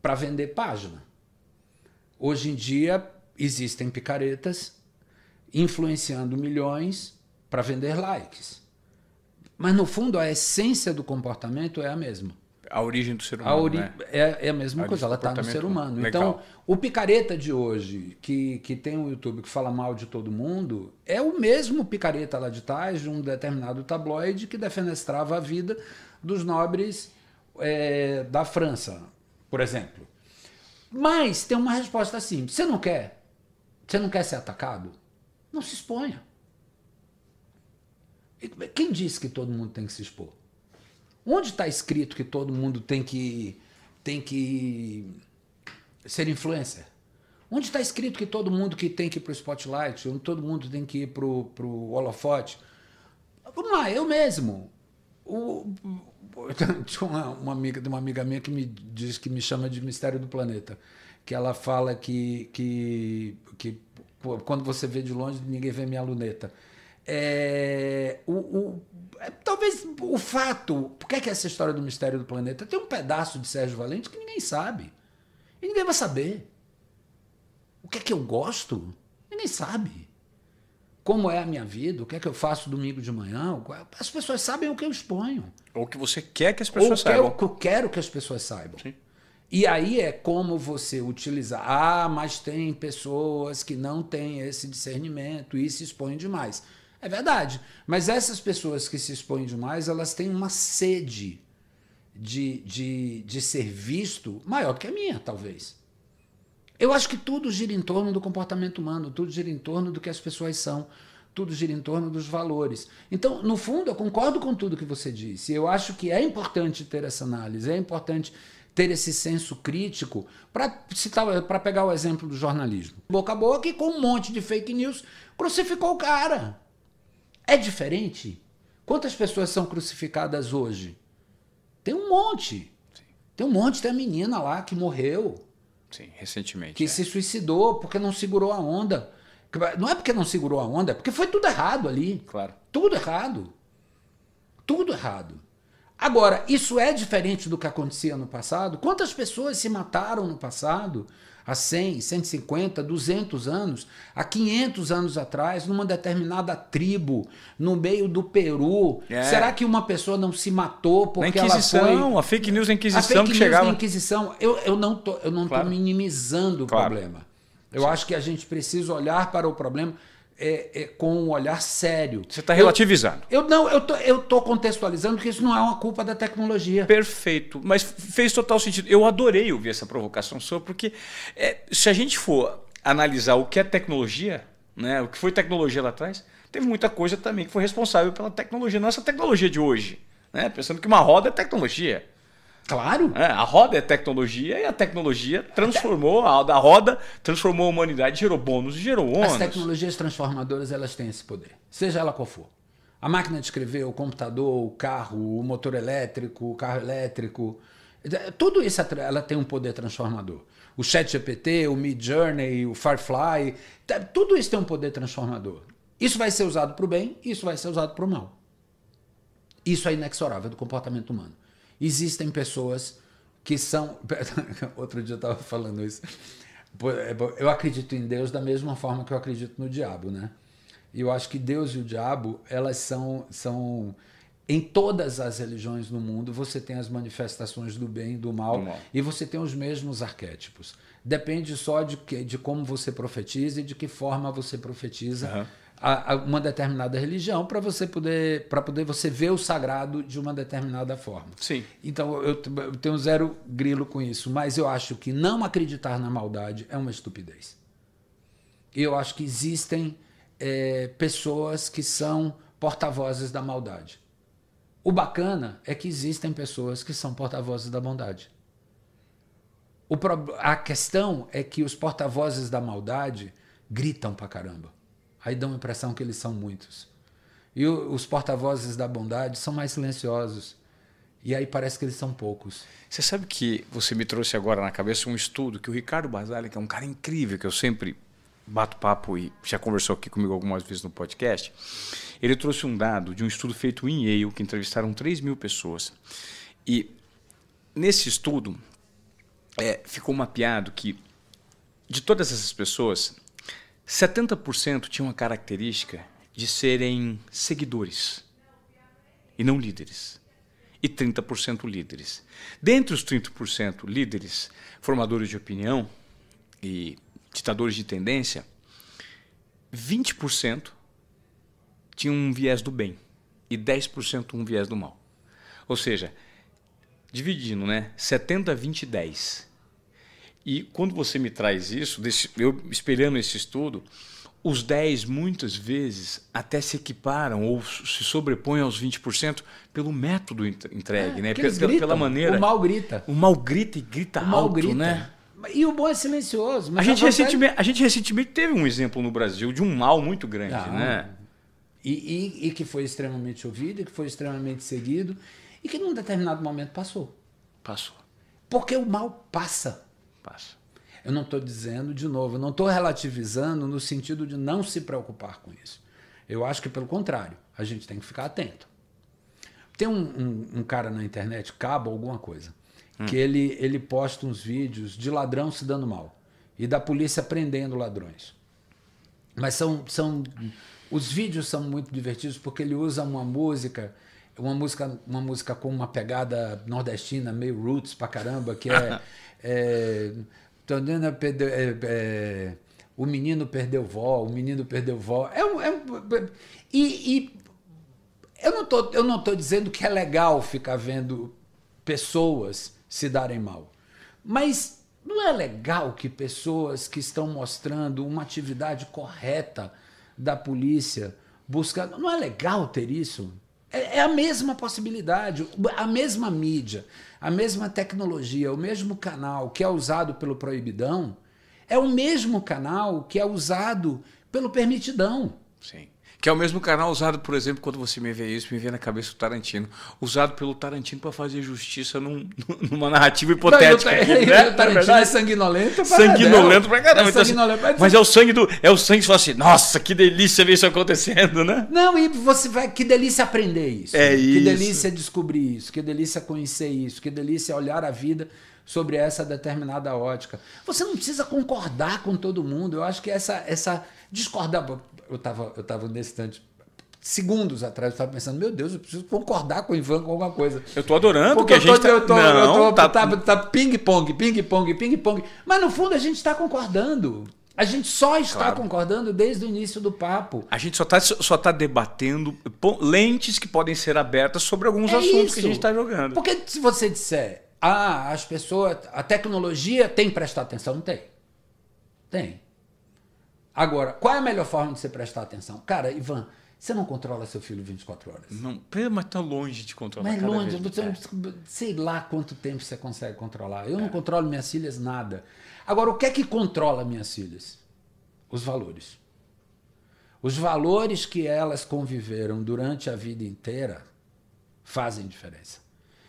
para vender página. Hoje em dia existem picaretas influenciando milhões para vender likes. Mas no fundo a essência do comportamento é a mesma. A origem do ser humano. A ori... né? é, é a mesma a coisa, ela está no ser humano. Legal. Então, o picareta de hoje, que, que tem um YouTube que fala mal de todo mundo, é o mesmo picareta lá de trás, de um determinado tabloide que defenestrava a vida dos nobres é, da França, por exemplo. Mas tem uma resposta simples: você não quer? Você não quer ser atacado? Não se exponha. Quem disse que todo mundo tem que se expor? Onde está escrito que todo mundo tem que, tem que ser influencer? Onde está escrito que todo mundo que tem que ir para o spotlight, onde todo mundo tem que ir para o holofote? Vamos lá, eu mesmo. O, tinha uma, uma, amiga de uma amiga minha que me diz que me chama de mistério do planeta, que ela fala que, que, que quando você vê de longe ninguém vê minha luneta. É, o, o, é, talvez o fato. Por que, é essa história do mistério do planeta? Tem um pedaço de Sérgio Valente que ninguém sabe. E ninguém vai saber. O que é que eu gosto? Ninguém sabe. Como é a minha vida? O que é que eu faço domingo de manhã? É, as pessoas sabem o que eu exponho. Ou o que você quer que as pessoas Ou saibam. o que eu quero que as pessoas saibam. Sim. E aí é como você utilizar. Ah, mas tem pessoas que não têm esse discernimento e se expõem demais. É verdade. Mas essas pessoas que se expõem demais, elas têm uma sede de, de, de ser visto maior que a minha, talvez. Eu acho que tudo gira em torno do comportamento humano, tudo gira em torno do que as pessoas são, tudo gira em torno dos valores. Então, no fundo, eu concordo com tudo que você disse. Eu acho que é importante ter essa análise, é importante ter esse senso crítico para pegar o exemplo do jornalismo. Boca a boca e com um monte de fake news crucificou o cara. É diferente? Quantas pessoas são crucificadas hoje? Tem um monte. Sim. Tem um monte, tem menina lá que morreu. Sim, recentemente. Que é. se suicidou porque não segurou a onda. Não é porque não segurou a onda, é porque foi tudo errado ali. Claro. Tudo errado. Tudo errado. Agora, isso é diferente do que acontecia no passado? Quantas pessoas se mataram no passado? Há 100, 150, 200 anos, há 500 anos atrás, numa determinada tribo, no meio do Peru. É. Será que uma pessoa não se matou porque ela foi... a fake news da Inquisição chegava. a fake news da Inquisição. Eu, eu não estou claro. minimizando o claro. problema. Eu Sim. acho que a gente precisa olhar para o problema é, é, com um olhar sério. Você está relativizando. Eu, eu, não, eu tô, eu tô contextualizando que isso não é uma culpa da tecnologia. Perfeito, mas fez total sentido. Eu adorei ouvir essa provocação sua, porque é, se a gente for analisar o que é tecnologia, né, o que foi tecnologia lá atrás, teve muita coisa também que foi responsável pela tecnologia, nossa tecnologia de hoje. Né? Pensando que uma roda é tecnologia. Claro. É, a roda é tecnologia e a tecnologia transformou a, a roda, transformou a humanidade, gerou bônus e gerou ônus. As tecnologias transformadoras, elas têm esse poder, seja ela qual for. A máquina de escrever, o computador, o carro, o motor elétrico, o carro elétrico, é, tudo isso ela tem um poder transformador. O ChatGPT, o Midjourney, o Firefly, tudo isso tem um poder transformador. Isso vai ser usado para o bem, isso vai ser usado para o mal. Isso é inexorável do comportamento humano. Existem pessoas que são. Outro dia eu estava falando isso. É eu acredito em Deus da mesma forma que eu acredito no diabo, né? E eu acho que Deus e o diabo, elas são. são em todas as religiões no mundo, você tem as manifestações do bem e do mal, do mal. e você tem os mesmos arquétipos. Depende só de, que, de como você profetiza e de que forma você profetiza. Uhum a, a uma determinada religião para você poder para poder você ver o sagrado de uma determinada forma. Sim. Então eu, eu tenho zero grilo com isso, mas eu acho que não acreditar na maldade é uma estupidez. Eu acho que existem é, pessoas que são porta-vozes da maldade. O bacana é que existem pessoas que são porta-vozes da bondade. Pro... A questão é que os porta-vozes da maldade gritam pra caramba aí dão a impressão que eles são muitos. E o, os porta-vozes da bondade são mais silenciosos. E aí parece que eles são poucos. Você sabe que você me trouxe agora na cabeça um estudo que o Ricardo Basali, que é um cara incrível, que eu sempre bato papo e já conversou aqui comigo algumas vezes no podcast, ele trouxe um dado de um estudo feito em Yale, que entrevistaram 3 mil pessoas. E nesse estudo é, ficou mapeado que de todas essas pessoas, 70% tinham a característica de serem seguidores e não líderes. E 30% líderes. Dentre os 30% líderes, formadores de opinião e ditadores de tendência, 20% tinham um viés do bem e 10% um viés do mal. Ou seja, dividindo, né? 70, 20, 10. E quando você me traz isso, eu espelhando esse estudo, os 10 muitas vezes até se equiparam ou se sobrepõem aos 20% pelo método entregue, é, né? Pela, gritam, pela, maneira. O mal grita. O mal grita e grita o mal alto, grita. né? E o bom é silencioso. a, gente a, vontade... recentemente, a gente recentemente teve um exemplo no Brasil de um mal muito grande, né? E, e, e, que foi extremamente ouvido, e que foi extremamente seguido, e que num determinado momento passou. Passou. Porque o mal passa. Passa. Eu não estou dizendo, de novo, eu não estou relativizando no sentido de não se preocupar com isso. Eu acho que, pelo contrário, a gente tem que ficar atento. Tem um, um, um cara na internet, Cabo alguma coisa, hum. que ele, ele posta uns vídeos de ladrão se dando mal e da polícia prendendo ladrões. Mas são, são os vídeos são muito divertidos porque ele usa uma música uma música, uma música com uma pegada nordestina, meio roots pra caramba, que é É, É, é, o menino perdeu vó, o menino perdeu vó. É é e, e eu não, tô, eu não estou dizendo que é legal ficar vendo pessoas se darem mal. Mas não é legal que pessoas que estão mostrando uma atividade correta da polícia buscando. Não é legal ter isso? É, é, a mesma possibilidade, a mesma mídia, a mesma tecnologia, o mesmo canal que é usado pelo proibidão é o mesmo canal que é usado pelo permitidão. Sim. Que é o mesmo canal usado, por exemplo, quando você me vê isso, me vê na cabeça o Tarantino. Usado pelo Tarantino para fazer justiça num, numa narrativa hipotética. Né? Não, eu, né? O Tarantino é sanguinolento para Sanguinolento para caramba. É então, assim, sanguinolento assim, mas é, é o sangue do. É o sangue que fala assim, nossa, que delícia ver isso acontecendo, né? Não, e você vai. Que delícia aprender isso. É né? isso. Que delícia descobrir isso. Que delícia conhecer isso. Que delícia olhar a vida sobre essa determinada ótica. Você não precisa concordar com todo mundo. Eu acho que essa essa discordar eu estava eu tava nesse instante. segundos atrás eu estava pensando, meu Deus, eu preciso concordar com o Ivan com alguma coisa. Eu estou adorando Porque que a gente tô, tá... eu tô, não, eu tô, tá-, tá, tá ping-pong, ping-pong, ping-pong. Mas no fundo a gente está concordando. A gente só está claro. concordando desde o início do papo. A gente só está só tá debatendo lentes que podem ser abertas sobre alguns é assuntos isso. que a gente está jogando. Porque se você disser ah, as pessoas, a tecnologia tem que prestar atenção? Tem. Tem. Agora, qual é a melhor forma de você prestar atenção? Cara, Ivan, você não controla seu filho 24 horas. Não, mas está longe de controlar. Mas é longe, vez, você, é. sei lá quanto tempo você consegue controlar. Eu é. não controlo minhas filhas nada. Agora, o que é que controla minhas filhas? Os valores. Os valores que elas conviveram durante a vida inteira fazem diferença.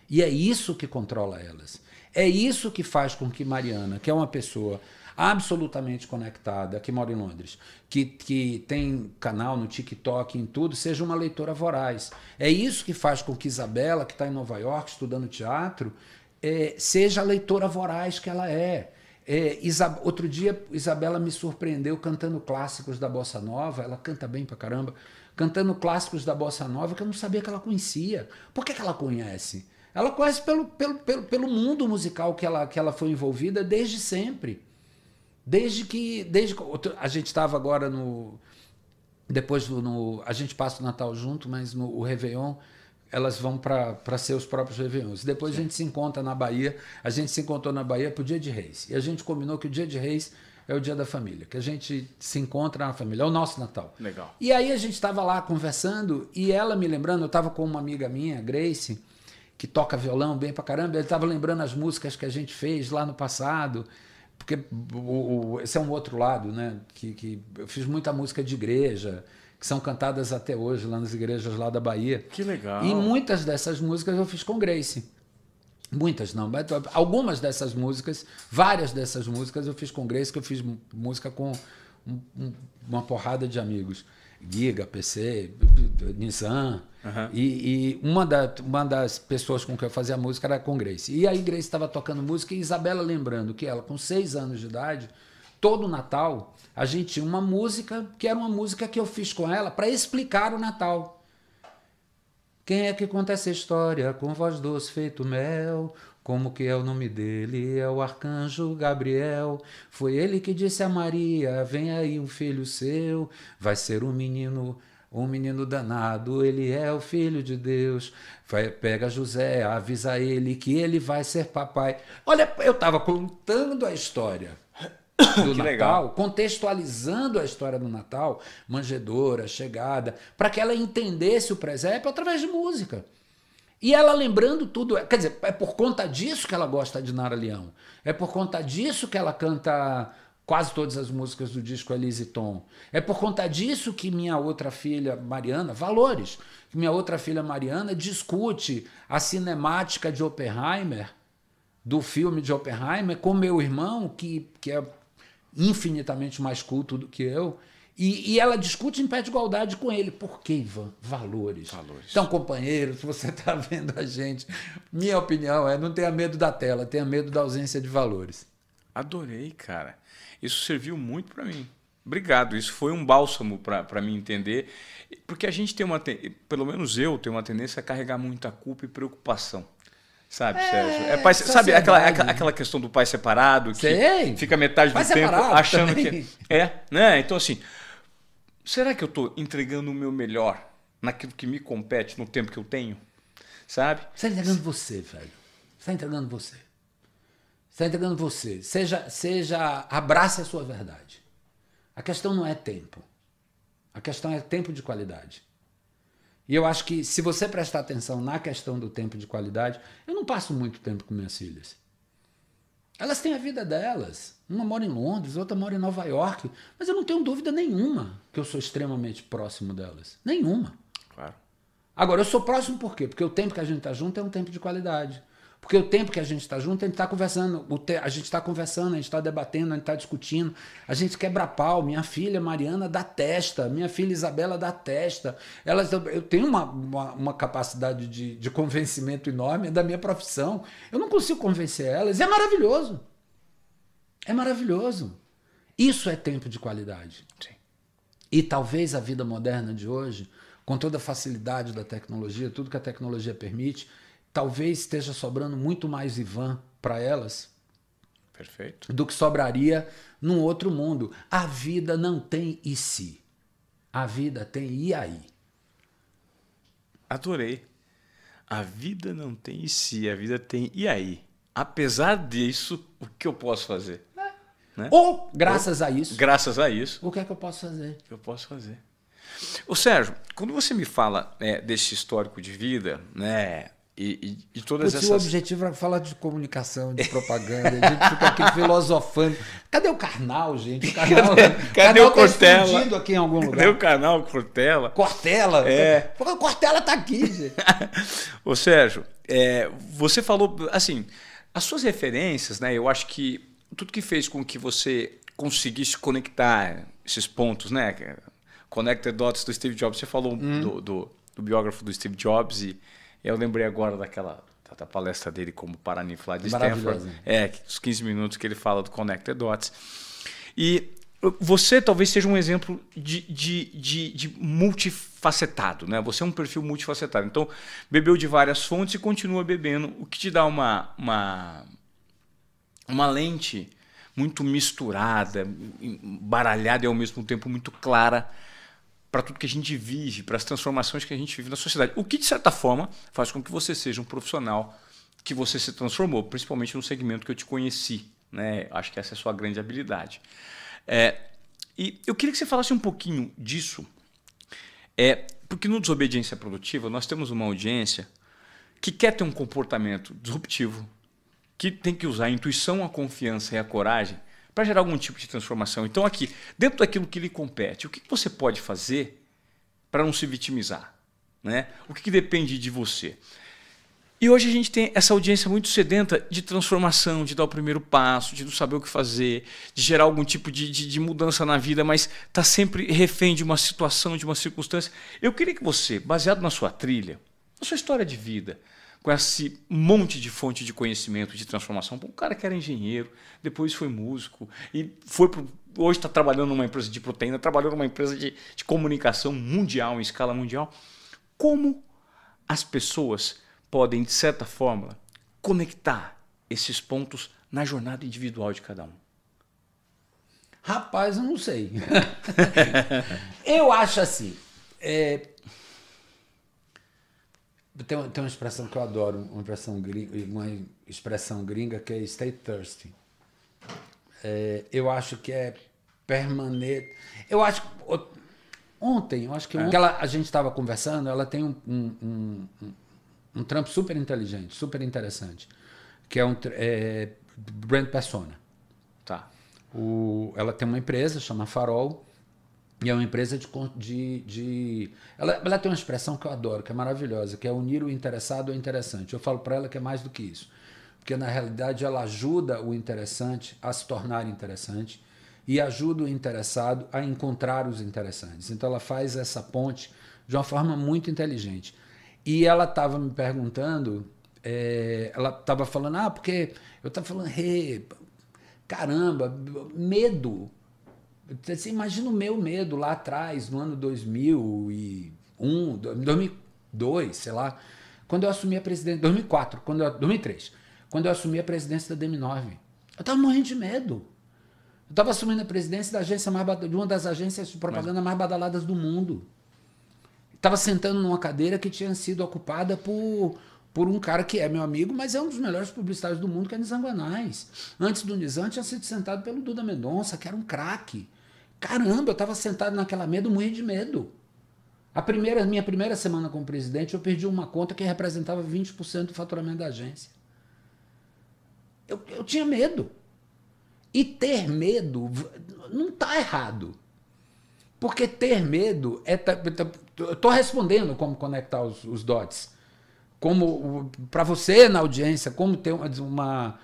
E é isso que controla elas. É isso que faz com que Mariana, que é uma pessoa absolutamente conectada, que mora em Londres, que, que tem canal no TikTok, em tudo, seja uma leitora voraz. É isso que faz com que Isabela, que está em Nova York estudando teatro, é, seja a leitora voraz que ela é. É, Isab... Outro dia, Isabela me surpreendeu cantando clássicos da Bossa Nova. Ela canta bem pra caramba. Cantando clássicos da Bossa Nova que eu não sabia que ela conhecia. Por que, que ela conhece? Ela conhece pelo, pelo, pelo, pelo mundo musical que ela, que ela foi envolvida desde sempre. Desde que. Desde, a gente estava agora no. Depois no, a gente passa o Natal junto, mas no o Réveillon elas vão para seus próprios Réveillons. Depois Sim. a gente se encontra na Bahia, a gente se encontrou na Bahia para o Dia de Reis. E a gente combinou que o Dia de Reis é o dia da família, que a gente se encontra na família, é o nosso Natal. Legal. E aí a gente estava lá conversando e ela me lembrando, eu estava com uma amiga minha, Grace, que toca violão bem pra caramba, ele estava lembrando as músicas que a gente fez lá no passado, porque o, o, esse é um outro lado, né? Que, que eu fiz muita música de igreja, que são cantadas até hoje lá nas igrejas lá da Bahia. Que legal! E muitas dessas músicas eu fiz com Grace. Muitas não, mas algumas dessas músicas, várias dessas músicas eu fiz com Grace, que eu fiz música com um, um, uma porrada de amigos. Giga, PC, Nissan. Uhum. E, e, uma, da, uma das pessoas com quem eu fazia música era com Grace. E aí Grace estava tocando música e Isabela lembrando que ela, com seis anos de idade, todo Natal, a gente tinha uma música que era uma música que eu fiz com ela para explicar o Natal. Quem é que conta essa história com voz doce feito mel? Como que é o nome dele? É o arcanjo Gabriel. Foi ele que disse a Maria: Vem aí um filho seu, vai ser um menino um menino danado, ele é o filho de Deus. Vai, pega José, avisa ele que ele vai ser papai. Olha, eu estava contando a história do que Natal, legal. contextualizando a história do Natal, manjedora, chegada, para que ela entendesse o presépio através de música. E ela lembrando tudo, quer dizer, é por conta disso que ela gosta de Nara Leão, é por conta disso que ela canta quase todas as músicas do disco Elise Tom. É por conta disso que minha outra filha Mariana, valores, que minha outra filha Mariana discute a cinemática de Oppenheimer, do filme de Oppenheimer, com meu irmão, que, que é infinitamente mais culto do que eu. E, e ela discute em pé de igualdade com ele. Por que, Ivan? Valores. Valores. Então, companheiro, se você está vendo a gente, minha opinião é não tenha medo da tela, tenha medo da ausência de valores. Adorei, cara. Isso serviu muito para mim. Obrigado, isso foi um bálsamo para mim entender, porque a gente tem uma, pelo menos eu tenho uma tendência a carregar muita culpa e preocupação. Sabe, é, Sérgio? É pai, tá sabe aquela, aquela, questão do pai separado, que Sei. fica metade pai do tempo achando também. que. É, né? Então, assim, será que eu estou entregando o meu melhor naquilo que me compete, no tempo que eu tenho? Sabe? Você está entregando você, velho. Você está entregando você. Está entregando você. Seja, seja, abrace a sua verdade. A questão não é tempo. A questão é tempo de qualidade. E eu acho que se você prestar atenção na questão do tempo de qualidade, eu não passo muito tempo com minhas filhas. Elas têm a vida delas. Uma mora em Londres, outra mora em Nova York. Mas eu não tenho dúvida nenhuma que eu sou extremamente próximo delas. Nenhuma. Claro. Agora, eu sou próximo por quê? Porque o tempo que a gente está junto é um tempo de qualidade. Porque o tempo que a gente está junto, a gente está tá conversando, a gente está conversando, a gente está debatendo, a gente está discutindo, a gente quebra pau. Minha filha Mariana dá testa, minha filha Isabela dá testa. Elas, eu tenho uma, uma, uma capacidade de, de convencimento enorme é da minha profissão. Eu não consigo convencer elas. É maravilhoso. É maravilhoso. Isso é tempo de qualidade. Sim. E talvez a vida moderna de hoje, com toda a facilidade da tecnologia, tudo que a tecnologia permite, talvez esteja sobrando muito mais Ivan para elas Perfeito. do que sobraria num outro mundo. A vida não tem e se. A vida tem e aí. Adorei. A vida não tem e se, a vida tem e aí. Apesar disso, o que eu posso fazer? É. Né? Ou, graças Ou, a isso. Graças a isso. O que é que eu posso fazer? Eu posso fazer. O Sérgio, quando você me fala é, desse histórico de vida, né, e, e, e todas Putz, essas... O objetivo era falar de comunicação, de propaganda, a gente fica aqui filosofando. Cadê o Carnal, gente? O Carnal, cadê, cadê Carnal tá o Cortella? aqui em algum lugar. Cadê o Carnal, Cortella? Cortella? É. O Cortella tá aqui, gente. Ô Sérgio, é, você falou, assim, as suas referências, né? Eu acho que tudo que fez com que você conseguisse conectar esses pontos, né? É Connected Dots do Steve Jobs. Você falou hum. do, do, do biógrafo do Steve Jobs e eu lembrei agora daquela da palestra dele como Paranifla de Stanford. É, os 15 minutos que ele fala do Connected Dots. E você talvez seja um exemplo de, de, de, de, multifacetado, né? Você é um perfil multifacetado. Então, bebeu de várias fontes e continua bebendo, o que te dá uma, uma, uma lente muito misturada, baralhada e ao mesmo tempo muito clara para tudo que a gente vive, para as transformações que a gente vive na sociedade. O que, de certa forma, faz com que você seja um profissional que você se transformou, principalmente no segmento que eu te conheci. Né? Acho que essa é a sua grande habilidade. É, e eu queria que você falasse um pouquinho disso, é, porque no Desobediência Produtiva nós temos uma audiência que quer ter um comportamento disruptivo, que tem que usar a intuição, a confiança e a coragem para gerar algum tipo de transformação. Então, aqui, dentro daquilo que lhe compete, o que você pode fazer para não se vitimizar? Né? O que, depende de você? E hoje a gente tem essa audiência muito sedenta de transformação, de dar o primeiro passo, de não saber o que fazer, de gerar algum tipo de, de, de mudança na vida, mas está sempre refém de uma situação, de uma circunstância. Eu queria que você, baseado na sua trilha, na sua história de vida, com esse monte de fonte de conhecimento, de transformação. um cara que era engenheiro, depois foi músico, e foi pro, hoje está trabalhando numa empresa de proteína, trabalhou numa empresa de, de comunicação mundial, em escala mundial. Como as pessoas podem, de certa forma, conectar esses pontos na jornada individual de cada um? Rapaz, eu não sei. eu acho assim. É, tem, uma, tem uma expressão que eu adoro, uma expressão gringa, uma expressão gringa que é stay thirsty. É, eu acho que é permanente. Eu acho ontem, eu acho que é. ontem, ela, a gente estava conversando, ela tem um, um, um, um, trampo super inteligente, super interessante, que é um é, brand persona. Tá. O, ela tem uma empresa, chama Farol, e é uma empresa de. de, de... Ela, ela tem uma expressão que eu adoro, que é maravilhosa, que é unir o interessado ao interessante. Eu falo para ela que é mais do que isso. Porque, na realidade, ela ajuda o interessante a se tornar interessante e ajuda o interessado a encontrar os interessantes. Então, ela faz essa ponte de uma forma muito inteligente. E ela estava me perguntando, é, ela estava falando, ah, porque eu estava falando, hey, caramba, medo então, você imagina o meu medo lá atrás, no ano 2001, 2002, sei lá, quando eu assumi a presidência, 2004, quando eu, 2003, quando eu assumi a presidência da DM9. Eu estava morrendo de medo. Eu estava assumindo a presidência da agência mais, de uma das agências de propaganda mais badaladas do mundo. Estava sentando numa cadeira que tinha sido ocupada por, por um cara que é meu amigo, mas é um dos melhores publicitários do mundo, que é Nizanguanais. Antes do Nizam, tinha sido sentado pelo Duda Mendonça, que era um craque. Caramba, eu estava sentado naquela mesa morri de medo. A primeira, minha primeira semana como presidente, eu perdi uma conta que representava 20% do faturamento da agência. Eu, eu tinha medo. E ter medo não está errado. Porque ter medo é. eu estou respondendo como conectar os, os dots. Como para você na audiência, como ter uma,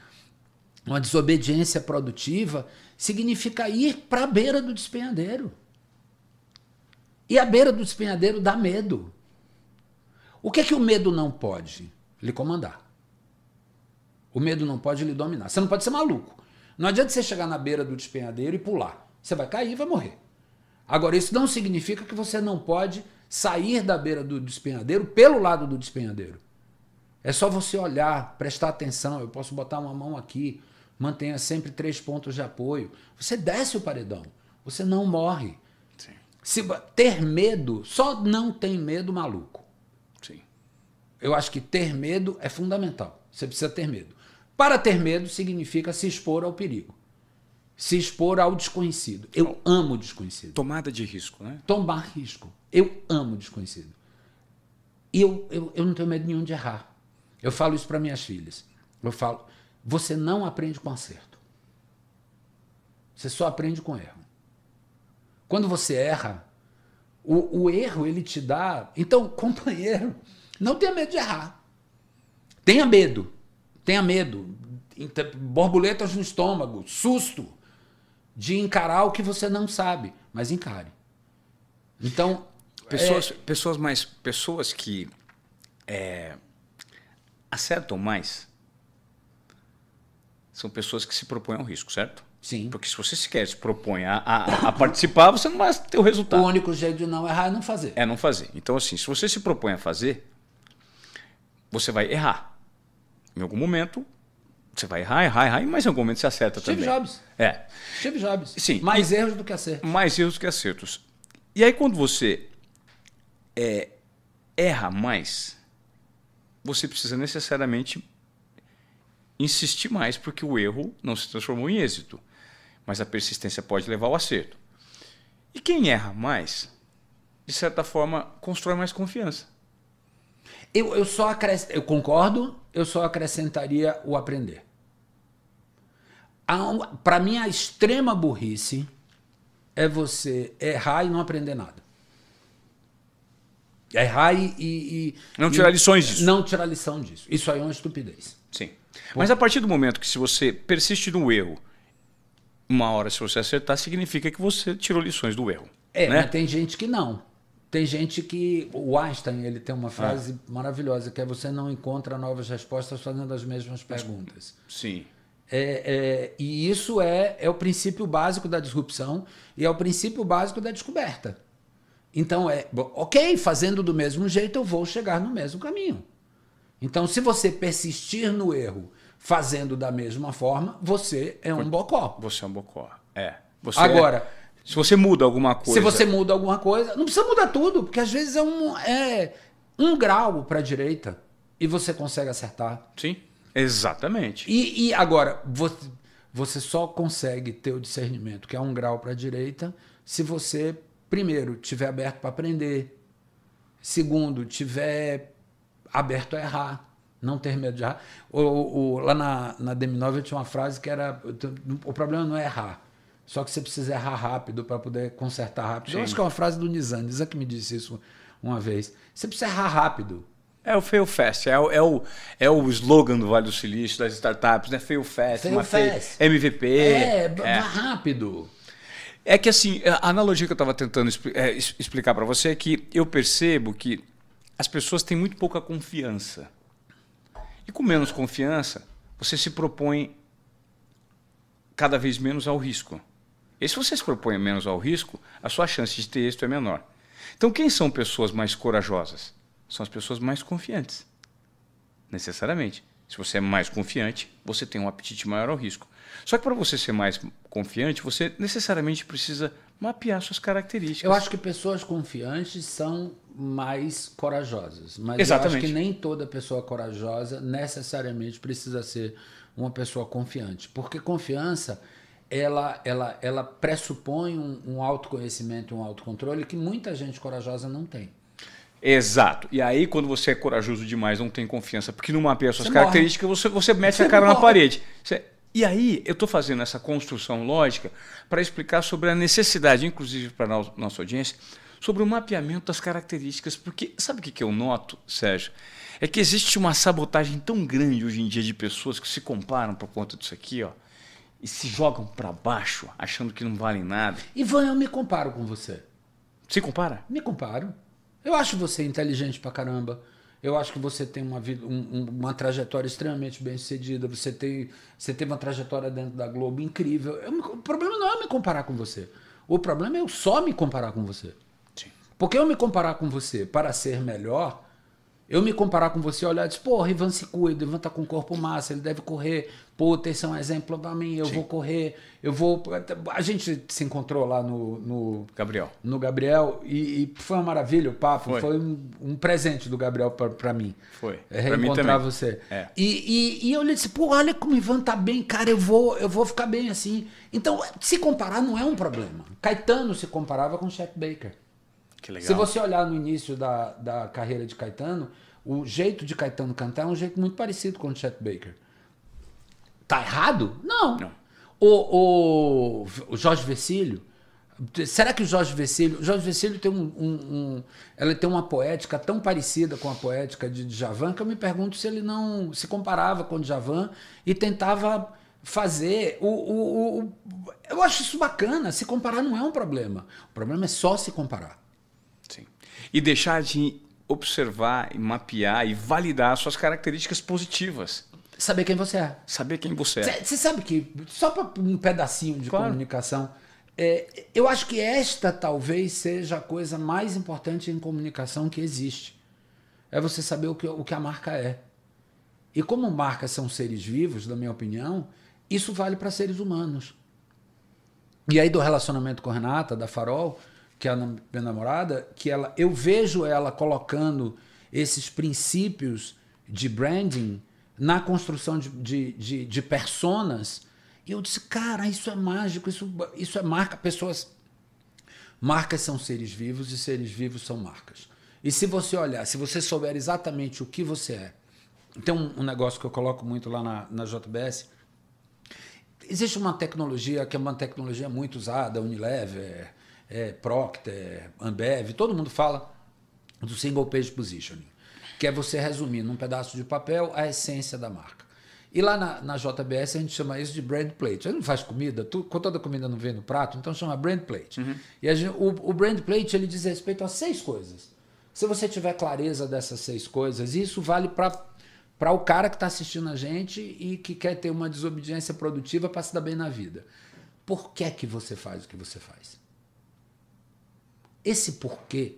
uma desobediência produtiva significa ir para a beira do despenhadeiro. E a beira do despenhadeiro dá medo. O que é que o medo não pode? Lhe comandar. O medo não pode lhe dominar. Você não pode ser maluco. Não adianta você chegar na beira do despenhadeiro e pular. Você vai cair e vai morrer. Agora, isso não significa que você não pode sair da beira do despenhadeiro pelo lado do despenhadeiro. É só você olhar, prestar atenção. Eu posso botar uma mão aqui, mantenha sempre três pontos de apoio. Você desce o paredão, você não morre. Sim. Se ter medo, só não tem medo maluco. Sim. Eu acho que ter medo é fundamental. Você precisa ter medo. Para ter medo significa se expor ao perigo. Se expor ao desconhecido. Eu amo o desconhecido. Tomada de risco, né? Tomar risco. Eu amo o desconhecido. E eu, eu, eu não tenho medo nenhum de errar. Eu falo isso para minhas filhas. Eu falo, você não aprende com acerto. Você só aprende com erro. Quando você erra, o, o erro ele te dá. Então, companheiro, não tenha medo de errar. Tenha medo. Tenha medo. Borboletas no estômago, susto de encarar o que você não sabe, mas encare. Então, pessoas, é... pessoas mais pessoas que é, acertam mais são pessoas que se propõem ao risco, certo? Sim. Porque se você sequer se propõe a, a, a participar, você não vai ter o resultado. O único jeito de não errar é não fazer. É não fazer. Então, assim, se você se propõe a fazer, você vai errar. Em algum momento, você vai errar, errar, errar, mas em algum momento você acerta Steve também. Jobs. É. Steve Jobs. Sim. Mais e, erros do que acertos. Mais erros do que acertos. E aí, quando você é, erra mais, você precisa necessariamente insistir mais porque o erro não se transformou em êxito, mas a persistência pode levar ao acerto. E quem erra mais, de certa forma, constrói mais confiança. Eu, eu só acresc eu concordo, eu só acrescentaria o aprender. Para mim, a extrema burrice é você errar e não aprender nada. Errar e. e não e, tirar lições disso. Não tirar lição disso. Isso aí é uma estupidez. Sim. Mas a partir do momento que se você persiste no erro, uma hora se você acertar, significa que você tirou lições do erro. É, né? mas tem gente que não. Tem gente que. O Einstein ele tem uma frase ah. maravilhosa, que é você não encontra novas respostas fazendo as mesmas perguntas. Sim. É, é, e isso é, é o princípio básico da disrupção e é o princípio básico da descoberta. Então é, ok, fazendo do mesmo jeito eu vou chegar no mesmo caminho. Então, se você persistir no erro fazendo da mesma forma, você é um bocó. Você é um bocó. É. Você Agora. É... Se você muda alguma coisa. Se você muda alguma coisa. Não precisa mudar tudo, porque às vezes é um, é um grau para a direita e você consegue acertar. Sim, exatamente. E, e agora, você, você só consegue ter o discernimento, que é um grau para a direita, se você, primeiro, tiver aberto para aprender. Segundo, tiver aberto a errar, não ter medo de errar. O, o, o lá na, na demi eu tinha uma frase que era: o problema não é errar, só que você precisa errar rápido para poder consertar rápido. Sim. Eu acho que é uma frase do Nizan, Nizan que me disse isso uma vez. Você precisa errar rápido. É o fail fast, é o, é o, é o slogan do Vale do Silício, das startups, né? Fail fast, fail fast. Fail, MVP. É, é. rápido. É que assim, a analogia que eu estava tentando expl é, explicar para você é que eu percebo que as pessoas têm muito pouca confiança. E com menos confiança, você se propõe cada vez menos ao risco. E se você se propõe menos ao risco, a sua chance de ter êxito é menor. Então, quem são pessoas mais corajosas? São as pessoas mais confiantes. Necessariamente. Se você é mais confiante, você tem um apetite maior ao risco. Só que para você ser mais confiante, você necessariamente precisa mapear suas características. Eu acho que pessoas confiantes são mais corajosas. Mas Exatamente. eu acho que nem toda pessoa corajosa necessariamente precisa ser uma pessoa confiante. Porque confiança ela, ela, ela pressupõe um, um autoconhecimento, um autocontrole que muita gente corajosa não tem. Exato. E aí, quando você é corajoso demais, não tem confiança, porque não mapeia suas você características, você, você mete você a cara morre. na parede. Você... E aí, eu estou fazendo essa construção lógica para explicar sobre a necessidade, inclusive para a nossa audiência, sobre o mapeamento das características, porque sabe o que eu noto, Sérgio? É que existe uma sabotagem tão grande hoje em dia de pessoas que se comparam por conta disso aqui, ó, e se jogam para baixo, achando que não valem nada. Ivan, eu me comparo com você. Se compara? Me comparo. Eu acho você inteligente pra caramba. Eu acho que você tem uma, vida, um, uma trajetória extremamente bem sucedida. Você tem, você tem uma trajetória dentro da Globo incrível. Eu, o problema não é me comparar com você. O problema é eu só me comparar com você. Porque eu me comparar com você para ser melhor, eu me comparar com você, olhar e dizer, porra, Ivan se cuida, Ivan tá com corpo massa, ele deve correr. Pô, esse ser um exemplo para mim, eu Sim. vou correr, eu vou. A gente se encontrou lá no. no Gabriel. No Gabriel, e, e, foi uma maravilha o papo, foi, foi um, um, presente do Gabriel para mim. Foi. É, pra reencontrar mim você. É. E, e, e, eu lhe disse, pô, olha como o Ivan tá bem, cara, eu vou, eu vou ficar bem assim. Então, se comparar não é um problema. Caetano se comparava com Chef Baker. Se você olhar no início da, da carreira de Caetano, o jeito de Caetano cantar é um jeito muito parecido com o Chet Baker. Tá errado? Não. Não. O, o, o Jorge Vecílio. Será que o Jorge Vecílio. Jorge Vecílio tem um, um, um, Ela tem uma poética tão parecida com a poética de Djavan que eu me pergunto se ele não se comparava com o Djavan e tentava fazer. O, o, o, eu acho isso bacana. Se comparar não é um problema. O problema é só se comparar e deixar de observar e mapear e validar suas características positivas. Saber quem você é. Saber quem você é. Você sabe que, só para um pedacinho de claro. comunicação, é, eu acho que esta talvez seja a coisa mais importante em comunicação que existe. É você saber o que, o que a marca é. E como marcas são seres vivos, na minha opinião, isso vale para seres humanos. E aí, do relacionamento com Renata, da Farol, que é a minha namorada, que ela, eu vejo ela colocando esses princípios de branding na construção de, de, de, de personas. E eu disse, cara, isso é mágico, isso, isso é marca. Pessoas. Marcas são seres vivos e seres vivos são marcas. E se você olhar, se você souber exatamente o que você é, tem um, um negócio que eu coloco muito lá na, na JBS. Existe uma tecnologia que é uma tecnologia muito usada, Unilever, é, Procter, Ambev, todo mundo fala do single page positioning, que é você resumir num pedaço de papel a essência da marca. E lá na, na JBS a gente chama isso de brand plate. A gente não faz comida, tu, toda comida não vem no prato, então chama brand plate. Uhum. E gente, o, o brand plate ele diz respeito a seis coisas. Se você tiver clareza dessas seis coisas, isso vale para o cara que está assistindo a gente e que quer ter uma desobediência produtiva para se dar bem na vida. Por que, que você faz o que você faz? Esse porquê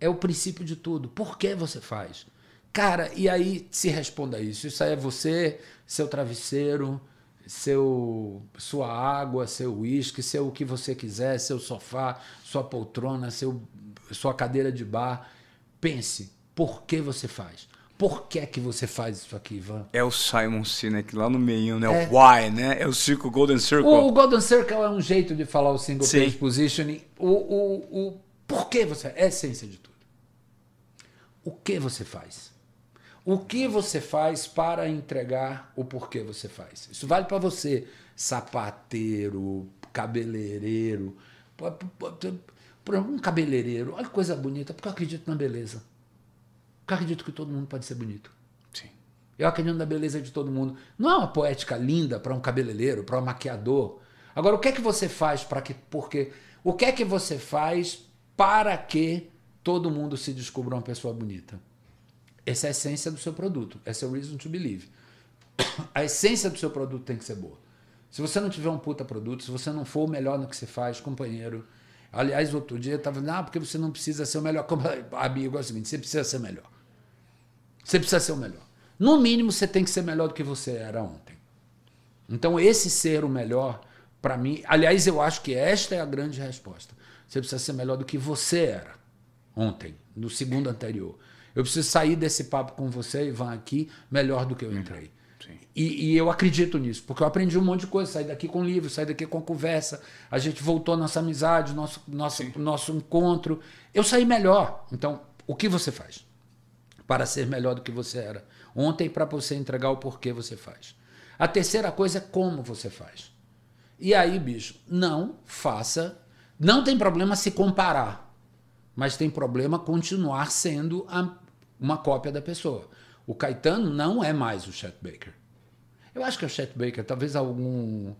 é o princípio de tudo. Por que você faz? Cara, e aí se responda isso. Isso aí é você, seu travesseiro, seu sua água, seu uísque, seu o que você quiser, seu sofá, sua poltrona, seu, sua cadeira de bar. Pense, por que você faz? Por que é que você faz isso aqui, Ivan? É o Simon Sinek lá no meio, né? É. O why, né? É o circo, Golden Circle. O, o Golden Circle é um jeito de falar o single page positioning. O, o, o por que você. É a essência de tudo. O que você faz? O que você faz para entregar o porquê você faz? Isso vale para você, sapateiro, cabeleireiro. um cabeleireiro, olha que coisa bonita, porque eu acredito na beleza. Eu acredito que todo mundo pode ser bonito. Sim. Eu acredito na beleza de todo mundo. Não é uma poética linda para um cabeleireiro, para um maquiador. Agora, o que é que você faz para que. Porque. O que é que você faz para que todo mundo se descubra uma pessoa bonita. Essa é a essência do seu produto. Essa é o reason to believe. A essência do seu produto tem que ser boa. Se você não tiver um puta produto, se você não for o melhor no que você faz, companheiro. Aliás, outro dia eu estava dizendo, ah, porque você não precisa ser o melhor. Como, amigo, é o seguinte, você precisa ser melhor. Você precisa ser o melhor. No mínimo, você tem que ser melhor do que você era ontem. Então, esse ser o melhor, para mim, aliás, eu acho que esta é a grande resposta. Você precisa ser melhor do que você era ontem, no segundo anterior. Eu preciso sair desse papo com você, Ivan, aqui, melhor do que eu entrei. Uhum, e, e, eu acredito nisso, porque eu aprendi um monte de coisa. Saí daqui com livro, saí daqui com conversa. A gente voltou nossa amizade, nosso, nosso, nosso encontro. Eu saí melhor. Então, o que você faz para ser melhor do que você era? Ontem, para você entregar o porquê você faz. A terceira coisa é como você faz. E aí, bicho, não faça não tem problema se comparar, mas tem problema continuar sendo a, uma cópia da pessoa. O Caetano não é mais o Chet Baker. Eu acho que é o Chet Baker, talvez algum.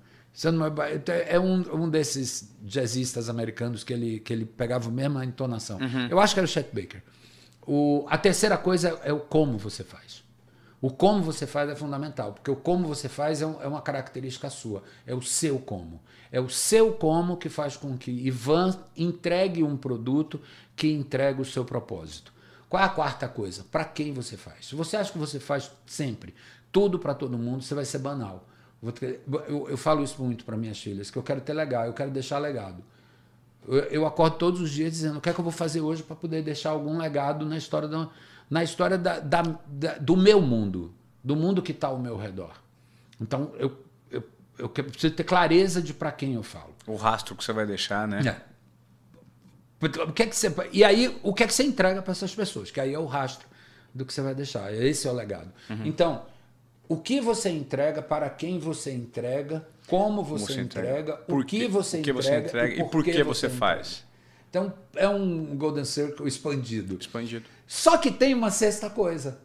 É, é um, um desses jazzistas americanos que ele, que ele pegava a mesma entonação. Uhum. Eu acho que era o Chet Baker. O, a terceira coisa é o como você faz. O como você faz é fundamental, porque o como você faz é, um, é, uma característica sua, é o seu como. É o seu como que faz com que Ivan entregue um produto que entrega o seu propósito. Qual é a quarta coisa? Para quem você faz? Se você acha que você faz sempre tudo para todo mundo, você vai ser banal. Eu, eu falo isso muito para minhas filhas, que eu quero ter legado, eu quero deixar legado. Eu, eu acordo todos os dias dizendo o que é que eu vou fazer hoje para poder deixar algum legado na história da na história da, da, da, do meu mundo, do mundo que está ao meu redor. Então, eu, eu, eu preciso ter clareza de para quem eu falo. O rastro que você vai deixar, né? É. O que é que você, e aí, o que é que você entrega para essas pessoas? Que aí é o rastro do que você vai deixar. Esse é o legado. Uhum. Então, o que você entrega, para quem você entrega, como você, você entrega, entrega, o que, que você entrega, você entrega e por que, que você, você faz. Então é um Golden Circle expandido. Expandido. Só que tem uma sexta coisa.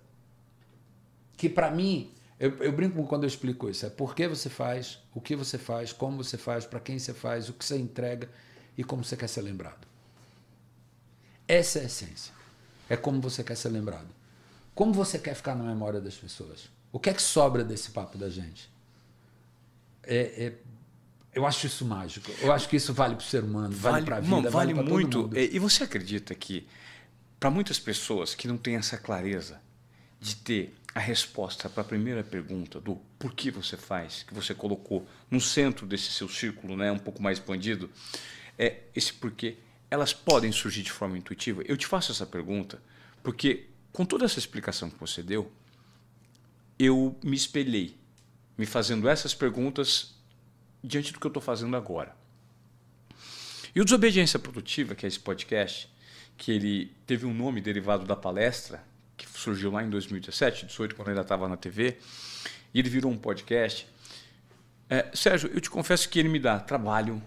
Que para mim, eu, eu, brinco quando eu explico isso: é por que você faz, o que você faz, como você faz, para quem você faz, o que você entrega e como você quer ser lembrado. Essa é a essência. É como você quer ser lembrado. Como você quer ficar na memória das pessoas. O que é que sobra desse papo da gente? É, é eu acho isso mágico. Eu acho que isso vale para o ser humano, vale, vale para a vida, não, vale, vale muito. E você acredita que para muitas pessoas que não têm essa clareza de ter a resposta para a primeira pergunta do por que você faz, que você colocou no centro desse seu círculo, né, um pouco mais expandido, é esse porquê elas podem surgir de forma intuitiva. Eu te faço essa pergunta porque com toda essa explicação que você deu, eu me espelhei, me fazendo essas perguntas diante do que eu estou fazendo agora. E o Desobediência Produtiva, que é esse podcast, que ele teve um nome derivado da palestra, que surgiu lá em 2017, 18, quando eu ainda estava na TV, e ele virou um podcast. É, Sérgio, eu te confesso que ele me dá trabalho,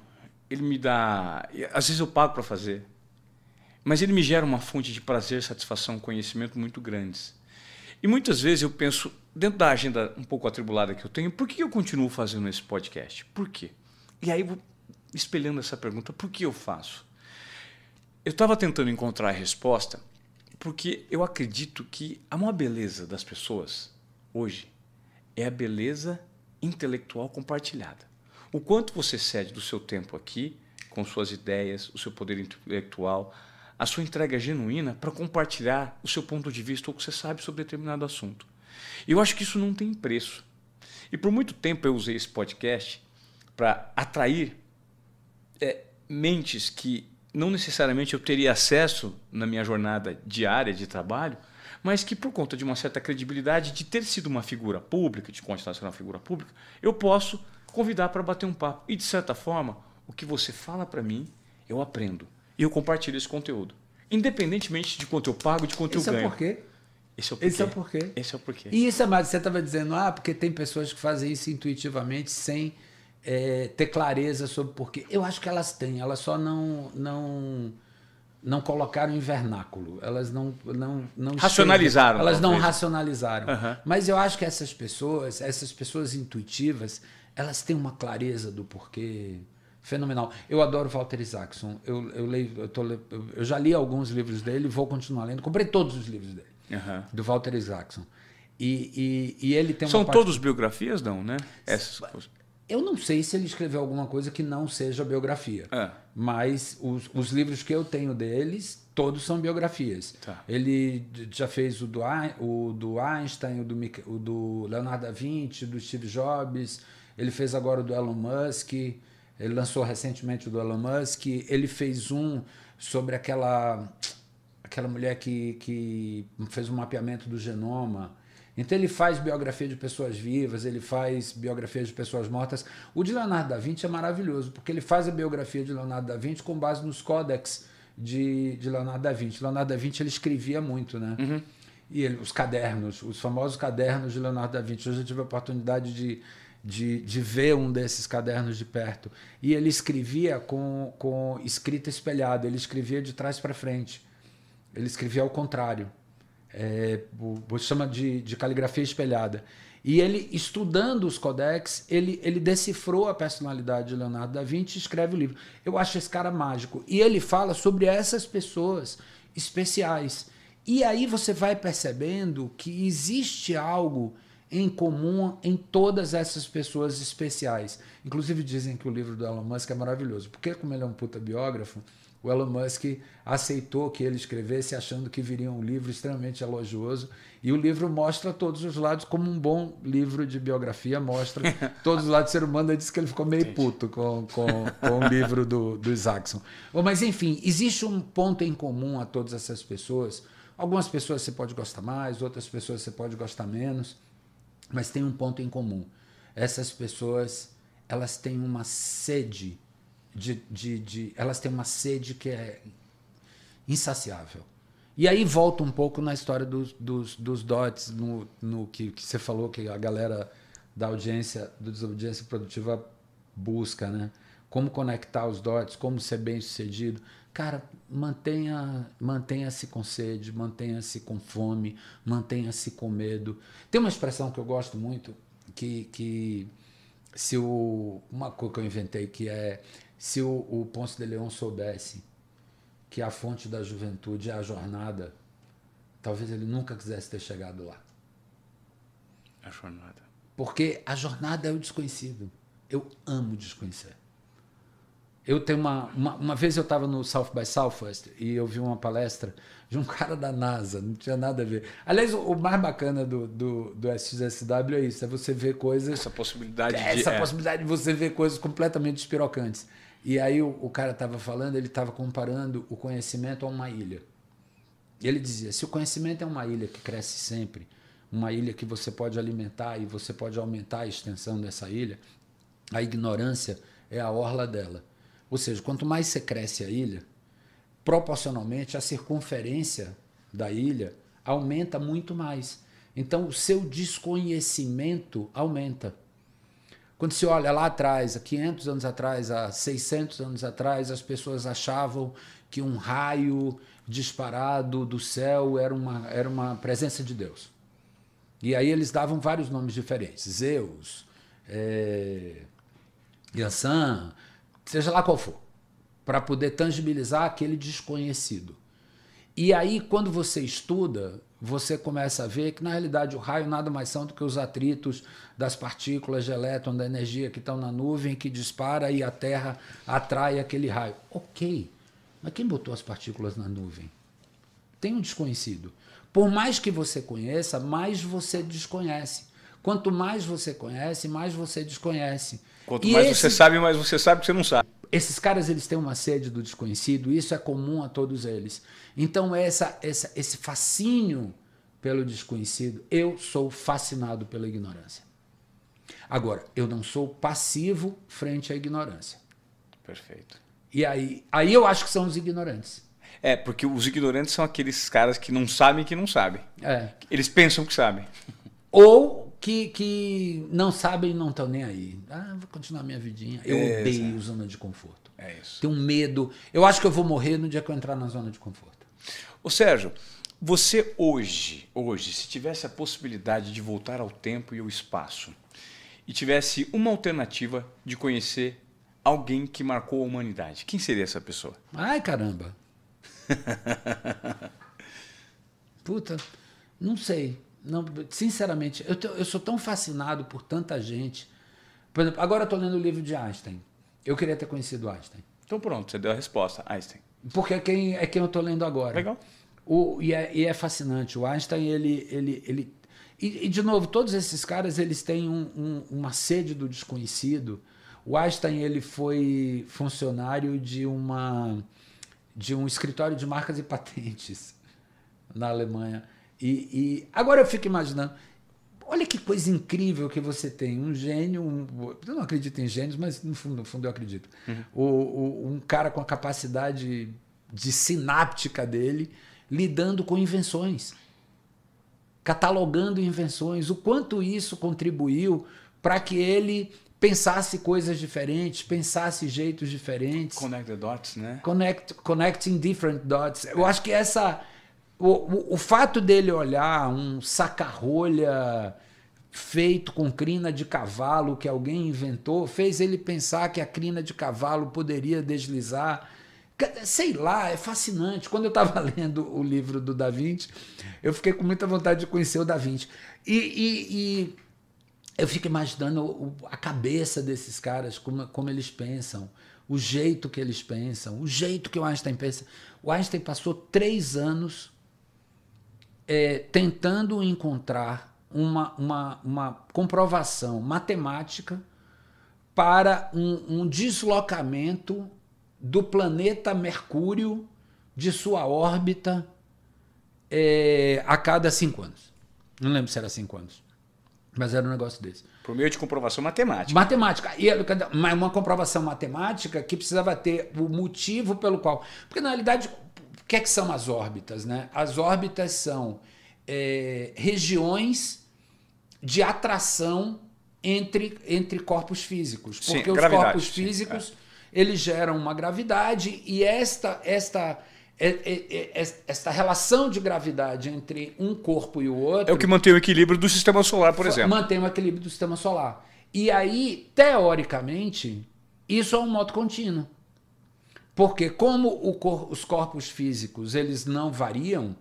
ele me dá. Às vezes eu pago para fazer, mas ele me gera uma fonte de prazer, satisfação, conhecimento muito grandes. E muitas vezes eu penso, dentro da agenda um pouco atribulada que eu tenho, por que eu continuo fazendo esse podcast? Por quê? E aí vou espelhando essa pergunta, por que eu faço? Eu estava tentando encontrar a resposta porque eu acredito que a maior beleza das pessoas hoje é a beleza intelectual compartilhada. O quanto você cede do seu tempo aqui, com suas ideias, o seu poder intelectual, a sua entrega genuína para compartilhar o seu ponto de vista ou o que você sabe sobre determinado assunto. Eu acho que isso não tem preço. E por muito tempo eu usei esse podcast para atrair é, mentes que não necessariamente eu teria acesso na minha jornada diária de trabalho, mas que por conta de uma certa credibilidade, de ter sido uma figura pública, de continuar sendo uma figura pública, eu posso convidar para bater um papo. E de certa forma, o que você fala para mim, eu aprendo. E eu compartilho esse conteúdo. Independentemente de quanto eu pago, de quanto Esse eu ganho. É porque esse é o porquê. Esse é o porquê. Esse é o porquê. E isso, Amado, você estava dizendo, ah, porque tem pessoas que fazem isso intuitivamente sem é, ter clareza sobre o porquê. Eu acho que elas têm, elas só não. não não colocaram em vernáculo, elas não não não racionalizaram, elas não racionalizaram. Uhum. Mas eu acho que essas pessoas, essas pessoas intuitivas, elas têm uma clareza do porquê fenomenal. Eu adoro Walter Isaacson. Eu eu leio, eu, tô, eu já li alguns livros dele, vou continuar lendo. Comprei todos os livros dele uhum. do Walter Isaacson. E, e, e ele tem São parte... todos biografias, não, né? Essas Eu não sei se ele escreveu alguma coisa que não seja biografia. É. Mas os, os, livros que eu tenho deles, todos são biografias. Tá. Ele já fez o do, o do Einstein, o do, o do, Leonardo da Vinci, do Steve Jobs. Ele fez agora o do Elon Musk. Ele lançou recentemente o do Elon Musk. Ele fez um sobre aquela aquela mulher que, que fez um mapeamento do genoma. Então ele faz biografia de pessoas vivas, ele faz biografia de pessoas mortas. O de Leonardo da Vinci é maravilhoso, porque ele faz a biografia de Leonardo da Vinci com base nos códex de, de Leonardo da Vinci. Leonardo da Vinci ele escrevia muito, né? Uhum. E ele, os cadernos, os famosos cadernos de Leonardo da Vinci. Hoje eu tive a oportunidade de, de, de ver um desses cadernos de perto. E ele escrevia com, com escrita espelhada, ele escrevia de trás para frente. Ele escrevia ao contrário. É, o, chama de, de caligrafia espelhada. E ele, estudando os codex, ele, ele decifrou a personalidade de Leonardo da Vinci e escreve o livro. Eu acho esse cara mágico. E ele fala sobre essas pessoas especiais. E aí você vai percebendo que existe algo em comum em todas essas pessoas especiais. Inclusive dizem que o livro do Elon Musk é maravilhoso, porque como ele é um puta biógrafo, o Elon Musk aceitou que ele escrevesse, achando que viria um livro extremamente elogioso. E o livro mostra todos os lados, como um bom livro de biografia mostra todos os lados do ser humano. Ele disse que ele ficou meio puto com, com, com o livro do, do Isaacson. Mas, enfim, existe um ponto em comum a todas essas pessoas. Algumas pessoas você pode gostar mais, outras pessoas você pode gostar menos, mas tem um ponto em comum. Essas pessoas elas têm uma sede de, de, de, elas têm uma sede que é insaciável. E aí volta um pouco na história dos, dos, dos dots, no, no que, que você falou que a galera da audiência, do desobediência produtiva busca, né? Como conectar os dots, como ser bem sucedido. Cara, mantenha, mantenha-se com sede, mantenha-se com fome, mantenha-se com medo. Tem uma expressão que eu gosto muito, que, que se o, uma coisa que eu inventei que é se o, o Ponce de Leão soubesse que a fonte da juventude é a jornada, talvez ele nunca quisesse ter chegado lá. A jornada. Porque a jornada é o desconhecido. Eu amo desconhecer. Eu tenho uma. Uma, uma vez eu estava no South by Southwest e eu vi uma palestra de um cara da NASA, não tinha nada a ver. Aliás, o, o mais bacana do, do, do SXSW é isso: é você ver coisas. Essa possibilidade é de. Essa é. possibilidade de você ver coisas completamente espirocantes. E aí o, o cara estava falando, ele estava comparando o conhecimento a uma ilha. Ele dizia: se o conhecimento é uma ilha que cresce sempre, uma ilha que você pode alimentar e você pode aumentar a extensão dessa ilha, a ignorância é a orla dela. Ou seja, quanto mais você cresce a ilha, proporcionalmente a circunferência da ilha aumenta muito mais. Então o seu desconhecimento aumenta. Quando se olha lá atrás, há 500 anos atrás, há 600 anos atrás, as pessoas achavam que um raio disparado do céu era uma, era uma presença de Deus. E aí eles davam vários nomes diferentes: Zeus, é, Yansan, seja lá qual for, para poder tangibilizar aquele desconhecido. E aí, quando você estuda, você começa a ver que na realidade o raio nada mais são do que os atritos das partículas de elétron, da energia que estão na nuvem, que dispara e a Terra atrai aquele raio. Ok, mas quem botou as partículas na nuvem? Tem um desconhecido. Por mais que você conheça, mais você desconhece. Quanto mais você conhece, mais você desconhece. Quanto e mais esse... você sabe, mais você sabe que você não sabe. Esses caras eles têm uma sede do desconhecido, isso é comum a todos eles. Então essa, essa, esse fascínio pelo desconhecido, eu sou fascinado pela ignorância. Agora, eu não sou passivo frente à ignorância. Perfeito. E aí, aí eu acho que são os ignorantes. É, porque os ignorantes são aqueles caras que não sabem que não sabem. É. Eles pensam que sabem. Ou que, que não sabem e não estão nem aí. Ah, vou continuar minha vidinha. Eu é, odeio é. zona de conforto. É isso. Tenho medo. Eu acho que eu vou morrer no dia que eu entrar na zona de conforto. Ô Sérgio, você hoje, hoje, se tivesse a possibilidade de voltar ao tempo e ao espaço e tivesse uma alternativa de conhecer alguém que marcou a humanidade, quem seria essa pessoa? Ai, caramba. Puta, não sei. Não, sinceramente, eu, eu sou tão fascinado por tanta gente. Por exemplo, agora eu estou lendo o livro de Einstein. Eu queria ter conhecido Einstein. Então pronto, você deu a resposta, Einstein. Porque é quem, é quem eu estou lendo agora. Legal. O, e, é, e é fascinante. O Einstein, ele, ele, ele e, e, de novo, todos esses caras eles têm um, um, uma sede do desconhecido. O Einstein ele foi funcionário de uma de um escritório de marcas e patentes na Alemanha. E, e agora eu fico imaginando. Olha que coisa incrível que você tem. Um gênio. Um, eu não acredito em gênios, mas no fundo, no fundo eu acredito. Uhum. O, o, um cara com a capacidade de sináptica dele lidando com invenções, catalogando invenções. O quanto isso contribuiu para que ele pensasse coisas diferentes, pensasse jeitos diferentes. Connect the dots, né? Connect, connecting different dots. Eu é. acho que essa o, o, fato dele olhar um saca-rolha feito com crina de cavalo que alguém inventou fez ele pensar que a crina de cavalo poderia deslizar. Sei lá, é fascinante. Quando eu estava lendo o livro do Da Vinci, eu fiquei com muita vontade de conhecer o Da Vinci. E, e, e eu fico imaginando a cabeça desses caras, como, como eles pensam, o jeito que eles pensam, o jeito que o Einstein pensa. O Einstein passou três anos é, tentando encontrar uma, uma, uma, comprovação matemática para um, um deslocamento do planeta Mercúrio de sua órbita é, a cada cinco anos. Não lembro se era cinco anos, mas era um negócio desse. Por meio de comprovação matemática. Matemática. E uma comprovação matemática que precisava ter o motivo pelo qual. Porque, na realidade, o que, é que são as órbitas? Né? As órbitas são é, regiões de atração entre, entre corpos físicos. Porque sim, os corpos físicos é. eles geram uma gravidade e esta, esta, é, é, é, esta relação de gravidade entre um corpo e o outro. É o que mantém o equilíbrio do sistema solar, por exemplo. Mantém o equilíbrio do sistema solar. E aí, teoricamente, isso é um moto contínuo. Porque como cor, os corpos físicos eles não variam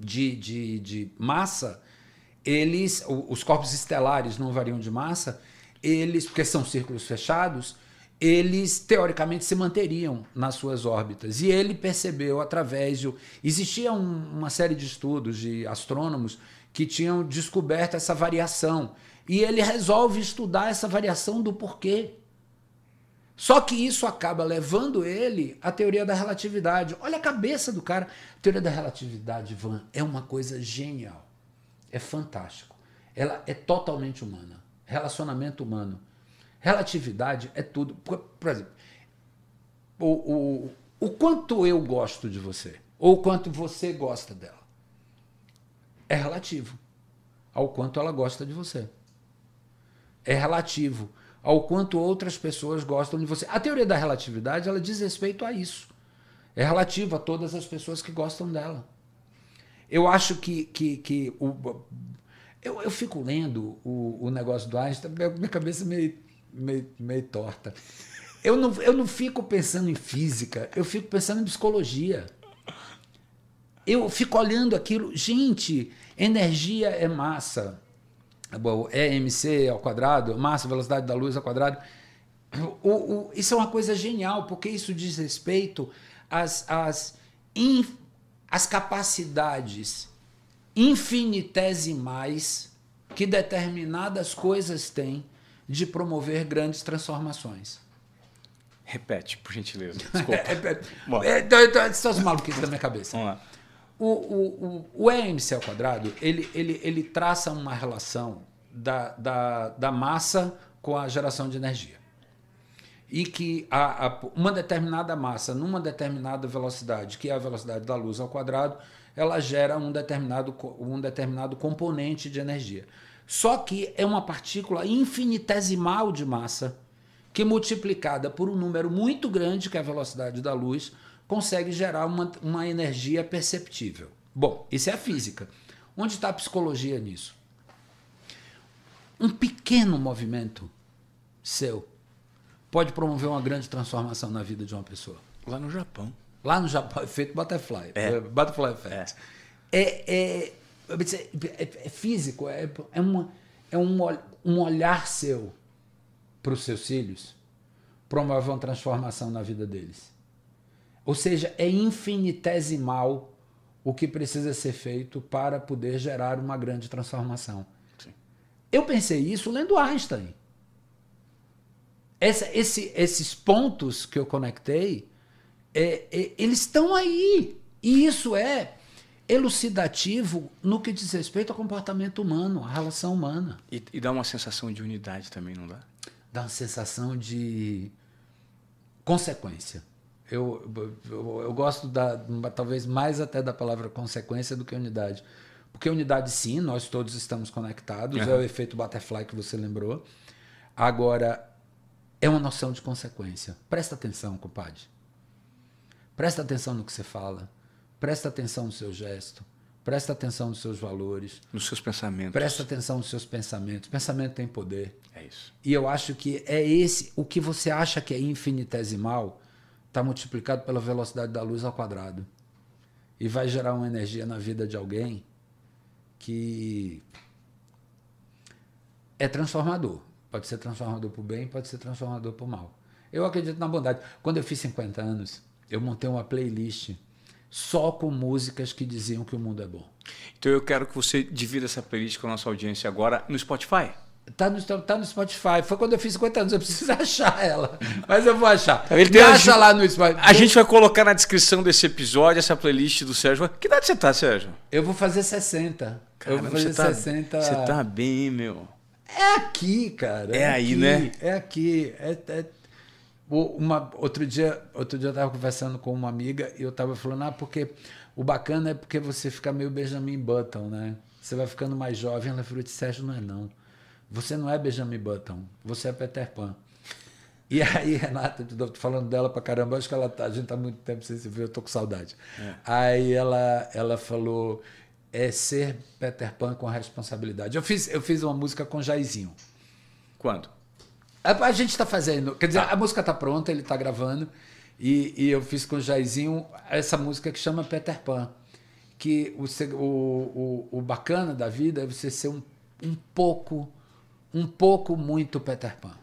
de, de, de massa, eles os corpos estelares não variam de massa, eles, porque são círculos fechados, eles teoricamente se manteriam nas suas órbitas. E ele percebeu através de. Existia um, uma série de estudos de astrônomos que tinham descoberto essa variação. E ele resolve estudar essa variação do porquê. Só que isso acaba levando ele à teoria da relatividade. Olha a cabeça do cara. A teoria da relatividade, Van, é uma coisa genial. É fantástico. Ela é totalmente humana. Relacionamento humano. Relatividade é tudo. Por exemplo, o, o, o quanto eu gosto de você, ou o quanto você gosta dela, é relativo ao quanto ela gosta de você. É relativo ao quanto outras pessoas gostam de você. A teoria da relatividade ela diz respeito a isso. É relativa a todas as pessoas que gostam dela. Eu acho que, que, que o, eu, eu fico lendo o, o negócio do Einstein, minha cabeça é meio, meio, meio torta. Eu não, eu não fico pensando em física, eu fico pensando em psicologia. Eu fico olhando aquilo, gente, energia é massa. É EMC ao quadrado, massa, velocidade da luz ao quadrado. O, o, isso é uma coisa genial, porque isso diz respeito às, às, in, às capacidades infinitesimais que determinadas coisas têm de promover grandes transformações. Repete, por gentileza. Desculpa. Repete. é, é, é, é, é, é, é, é, é, é, o, o, o, o ao quadrado, ele, ele, ele traça uma relação da, da, da massa com a geração de energia. E que a, a, uma determinada massa, numa determinada velocidade, que é a velocidade da luz ao quadrado, ela gera um determinado, um determinado componente de energia. Só que é uma partícula infinitesimal de massa que multiplicada por um número muito grande, que é a velocidade da luz, consegue gerar uma, uma energia perceptível. Bom, isso é a física. Onde está a psicologia nisso? Um pequeno movimento seu pode promover uma grande transformação na vida de uma pessoa. Lá no Japão. Lá no Japão, efeito butterfly. É. é. Butterfly effect. É, é é, é, é físico, é, é, uma, é um, um olhar seu para os seus filhos promove uma transformação na vida deles. Ou seja, é infinitesimal o que precisa ser feito para poder gerar uma grande transformação. Sim. Eu pensei isso lendo Einstein. Essa, esse, esses pontos que eu conectei, é, é, eles estão aí. E isso é elucidativo no que diz respeito ao comportamento humano, à relação humana. E, e dá uma sensação de unidade também, não dá? Dá uma sensação de consequência. Eu, eu, eu, gosto da, talvez mais até da palavra consequência do que unidade. Porque unidade, sim, nós todos estamos conectados, uhum. é o efeito butterfly que você lembrou. Agora, é uma noção de consequência. Presta atenção, compadre. Presta atenção no que você fala. Presta atenção no seu gesto. Presta atenção nos seus valores. Nos seus pensamentos. Presta atenção nos seus pensamentos. Pensamento tem poder. É isso. E eu acho que é esse, o que você acha que é infinitesimal, está multiplicado pela velocidade da luz ao quadrado. E vai gerar uma energia na vida de alguém que é transformador. Pode ser transformador para o bem, pode ser transformador para o mal. Eu acredito na bondade. Quando eu fiz 50 anos, eu montei uma playlist só com músicas que diziam que o mundo é bom. Então eu quero que você divida essa playlist com a nossa audiência agora no Spotify. Tá no, então, tá no Spotify. Foi quando eu fiz 50 anos. Eu preciso achar ela. Mas eu vou achar. Ele tem acha lá no Spotify. A gente vai colocar na descrição desse episódio essa playlist do Sérgio. Que idade você tá, Sérgio? Eu vou fazer 60. eu vou fazer você tá, 60. Você tá bem, meu. É aqui, cara. É, é aí, aqui, né? É aqui. É, é... Uma, outro, dia, outro dia eu tava conversando com uma amiga e eu tava falando, ah, porque o bacana é porque você fica meio Benjamin Button, né? Você vai ficando mais jovem. Ela falou, Sérgio, não é não. Você não é Benjamin Button, você é Peter Pan. E aí, Renata, tô falando dela pra caramba, acho que ela tá, a gente tá muito tempo sem se ver, eu tô com saudade. É. Aí ela, ela falou: é ser Peter Pan com responsabilidade. Eu fiz, eu fiz uma música com Jairzinho. Quando? A, a gente tá fazendo, quer dizer, tá. a música tá pronta, ele tá gravando, e, e eu fiz com Jairzinho essa música que chama Peter Pan. Que o, o, o, o bacana da vida é você ser um, um pouco um pouco muito Peter Pan.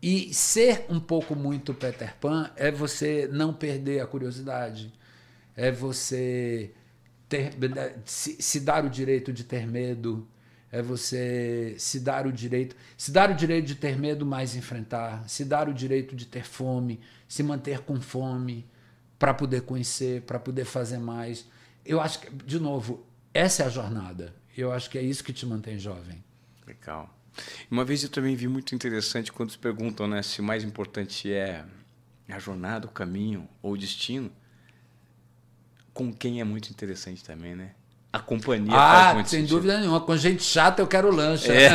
E ser um pouco muito Peter Pan é você não perder a curiosidade, é você ter, se, se, dar o direito de ter medo, é você se dar o direito, se dar o direito de ter medo, mas enfrentar, se dar o direito de ter fome, se manter com fome para poder conhecer, para poder fazer mais. Eu acho que, de novo, essa é a jornada. Eu acho que é isso que te mantém jovem. Legal. Uma vez eu também vi muito interessante quando se perguntam né, se mais importante é a jornada, o caminho ou o destino. Com quem é muito interessante também, né? a companhia ah, sem sentido. dúvida nenhuma. Com gente chata eu quero lancha. É.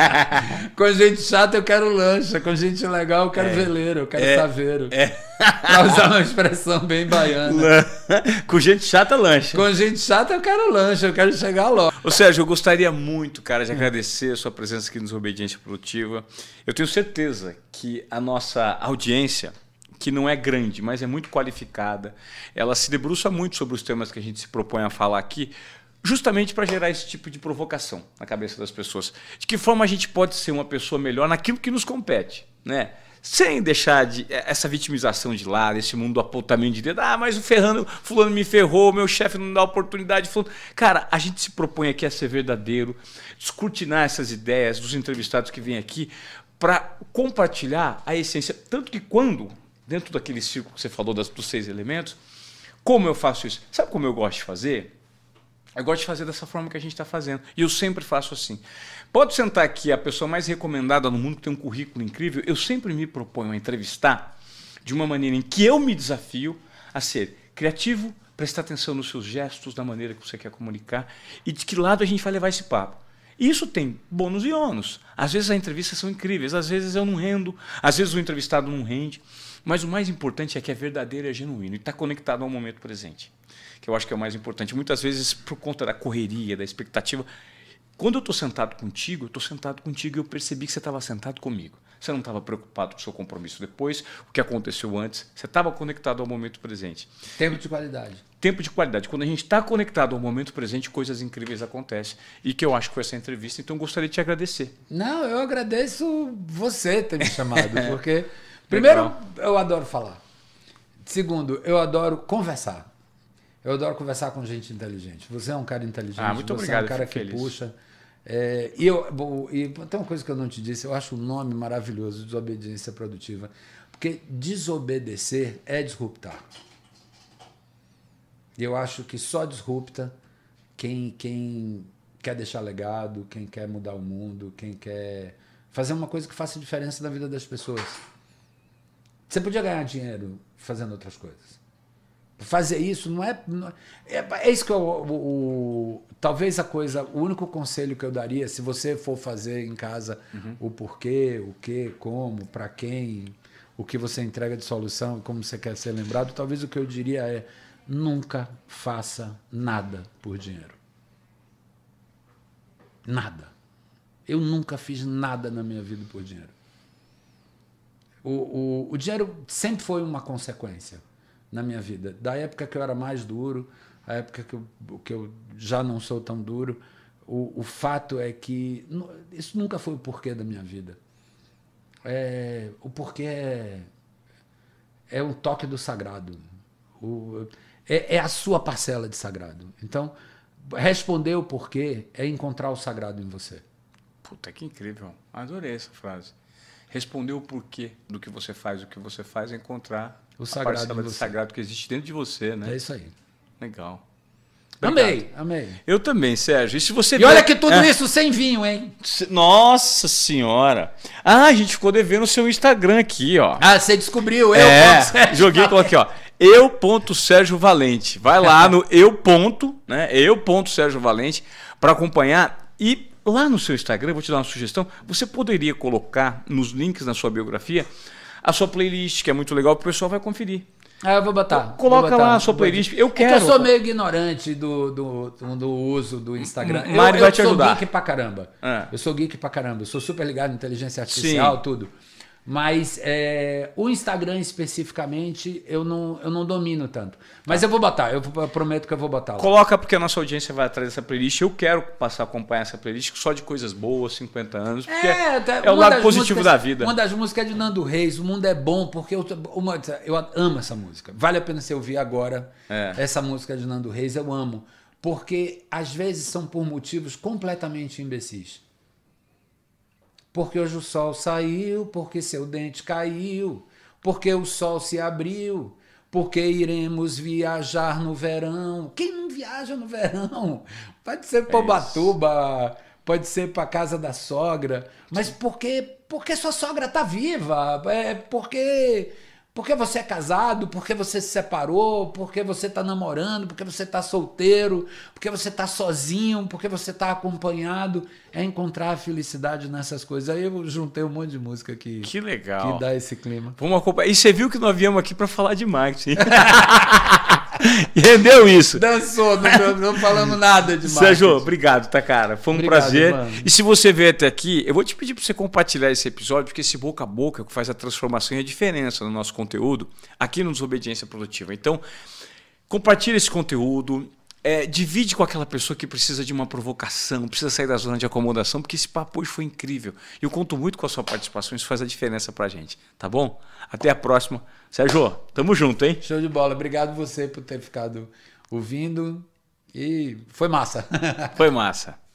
com gente chata eu quero lancha. Com gente legal eu quero é. veleiro, eu quero é. saveiro. É. Pra usar uma expressão bem baiana. com gente chata, lancha. Com gente chata eu quero lancha, eu quero chegar logo. O Sérgio, eu gostaria muito, cara, de agradecer a sua presença aqui nos Obediência Produtiva. Eu tenho certeza que a nossa audiência que não é grande, mas é muito qualificada. Ela se debruça muito sobre os temas que a gente se propõe a falar aqui, justamente para gerar esse tipo de provocação na cabeça das pessoas. De que forma a gente pode ser uma pessoa melhor naquilo que nos compete, né? Sem deixar de, é, essa vitimização de lado, esse mundo do apontamento de dedo. Ah, mas o Ferrando, fulano me ferrou, meu chefe não dá oportunidade. Fulano. Cara, a gente se propõe aqui a ser verdadeiro, descortinar essas ideias dos entrevistados que vêm aqui para compartilhar a essência. Tanto que quando dentro daquele círculo que você falou das, dos seis elementos. Como eu faço isso? Sabe como eu gosto de fazer? Eu gosto de fazer dessa forma que a gente está fazendo. E eu sempre faço assim. Pode sentar aqui a pessoa mais recomendada no mundo, que tem um currículo incrível. Eu sempre me proponho a entrevistar de uma maneira em que eu me desafio a ser criativo, prestar atenção nos seus gestos, da maneira que você quer comunicar e de que lado a gente vai levar esse papo. E isso tem bônus e ônus. Às vezes as entrevistas são incríveis, às vezes eu não rendo, às vezes o entrevistado não rende. Mas o mais importante é que é verdadeiro, é genuíno e está conectado ao momento presente, que eu acho que é o mais importante. Muitas vezes, por conta da correria, da expectativa, quando eu estou sentado contigo, eu estou sentado contigo e eu percebi que você estava sentado comigo. Você não estava preocupado com o seu compromisso depois, o que aconteceu antes. Você estava conectado ao momento presente. Tempo de qualidade. Tempo de qualidade. Quando a gente está conectado ao momento presente, coisas incríveis acontecem. E que eu acho que foi essa entrevista. Então, gostaria de te agradecer. Não, eu agradeço você ter me chamado, porque Primeiro, Legal. eu adoro falar. Segundo, eu adoro conversar. Eu adoro conversar com gente inteligente. Você é um cara inteligente. Ah, muito você obrigado. Você é um cara que feliz. puxa. É, e, eu, e tem uma coisa que eu não te disse, eu acho o um nome maravilhoso, desobediência produtiva. Porque desobedecer é disruptar. E eu acho que só disrupta quem, quem quer deixar legado, quem quer mudar o mundo, quem quer fazer uma coisa que faça diferença na vida das pessoas. Você podia ganhar dinheiro fazendo outras coisas. Fazer isso não é. Não é, é, isso que eu. O, o, talvez a coisa. O único conselho que eu daria, se você for fazer em casa uhum. o porquê, o que, como, para quem, o que você entrega de solução, como você quer ser lembrado, talvez o que eu diria é: nunca faça nada por dinheiro. Nada. Eu nunca fiz nada na minha vida por dinheiro. O, o, o dinheiro sempre foi uma consequência na minha vida. Da época que eu era mais duro, a época que eu, que eu já não sou tão duro, o, o fato é que isso nunca foi o porquê da minha vida. É, o porquê é, é um toque do sagrado. O, é, é a sua parcela de sagrado. Então, responder o porquê é encontrar o sagrado em você. Puta que incrível. Adorei essa frase responder o porquê do que você faz. O que você faz é encontrar o sagrado, de sagrado que existe dentro de você, né? É isso aí. Legal. Obrigado. Amei, amei. Eu também, Sérgio. E, se você e der... olha que tudo é. isso sem vinho, hein? Nossa senhora. Ah, a gente ficou devendo o seu Instagram aqui, ó. Ah, você descobriu. Eu, é, joguei e coloquei, ó. Eu ponto Sérgio Valente. Vai lá no eu ponto, né? Eu ponto Sérgio Valente para acompanhar e Lá no seu Instagram, vou te dar uma sugestão, você poderia colocar nos links na sua biografia a sua playlist, que é muito legal, o pessoal vai conferir. Ah, eu vou botar. Coloca vou botar, lá a sua playlist. Eu quero. É que eu sou meio ignorante do, do, do uso do Instagram. Hum, hum. Eu, Mário vai te ajudar. Eu sou geek pra caramba. É. Eu sou geek pra caramba. Eu sou super ligado em inteligência artificial, Sim. tudo. Mas é, o Instagram especificamente eu não, eu não domino tanto. Mas eu vou botar, eu, eu prometo que eu vou botar. Lá. Coloca porque a nossa audiência vai atrás dessa playlist. Eu quero passar a acompanhar essa playlist só de coisas boas, 50 anos. É, porque é, é o lado positivo músicas, da vida. Uma das músicas é de Nando Reis, O Mundo é Bom, porque eu, uma, eu amo essa música. Vale a pena você ouvir agora é. essa música de Nando Reis, eu amo. Porque às vezes são por motivos completamente imbecis porque hoje o sol saiu, porque seu dente caiu, porque o sol se abriu, porque iremos viajar no verão. Quem não viaja no verão? Pode ser é para o Batuba, pode ser para casa da sogra, mas porque porque sua sogra tá viva, é porque porque você é casado, porque você se separou, porque você está namorando, porque você está solteiro, porque você está sozinho, porque você está acompanhado é encontrar a felicidade nessas coisas. Aí eu juntei um monte de música que, que, legal. que dá esse clima. Vamos acompanhar. E você viu que nós viemos aqui para falar de marketing. Rendeu isso. Dançou, não, não falamos nada de marketing. Sérgio, obrigado, tá, cara? Foi um obrigado, prazer. Mano. E se você veio até aqui, eu vou te pedir para você compartilhar esse episódio, porque esse boca a boca que faz a transformação e a diferença no nosso conteúdo aqui no Desobediência Produtiva. Então, compartilha esse conteúdo, é, divide com aquela pessoa que precisa de uma provocação, precisa sair da zona de acomodação, porque esse papo hoje foi incrível. E eu conto muito com a sua participação, isso faz a diferença pra gente, tá bom? Até a próxima. Sérgio, tamo junto, hein? Show de bola. Obrigado você por ter ficado ouvindo. E foi massa. foi massa.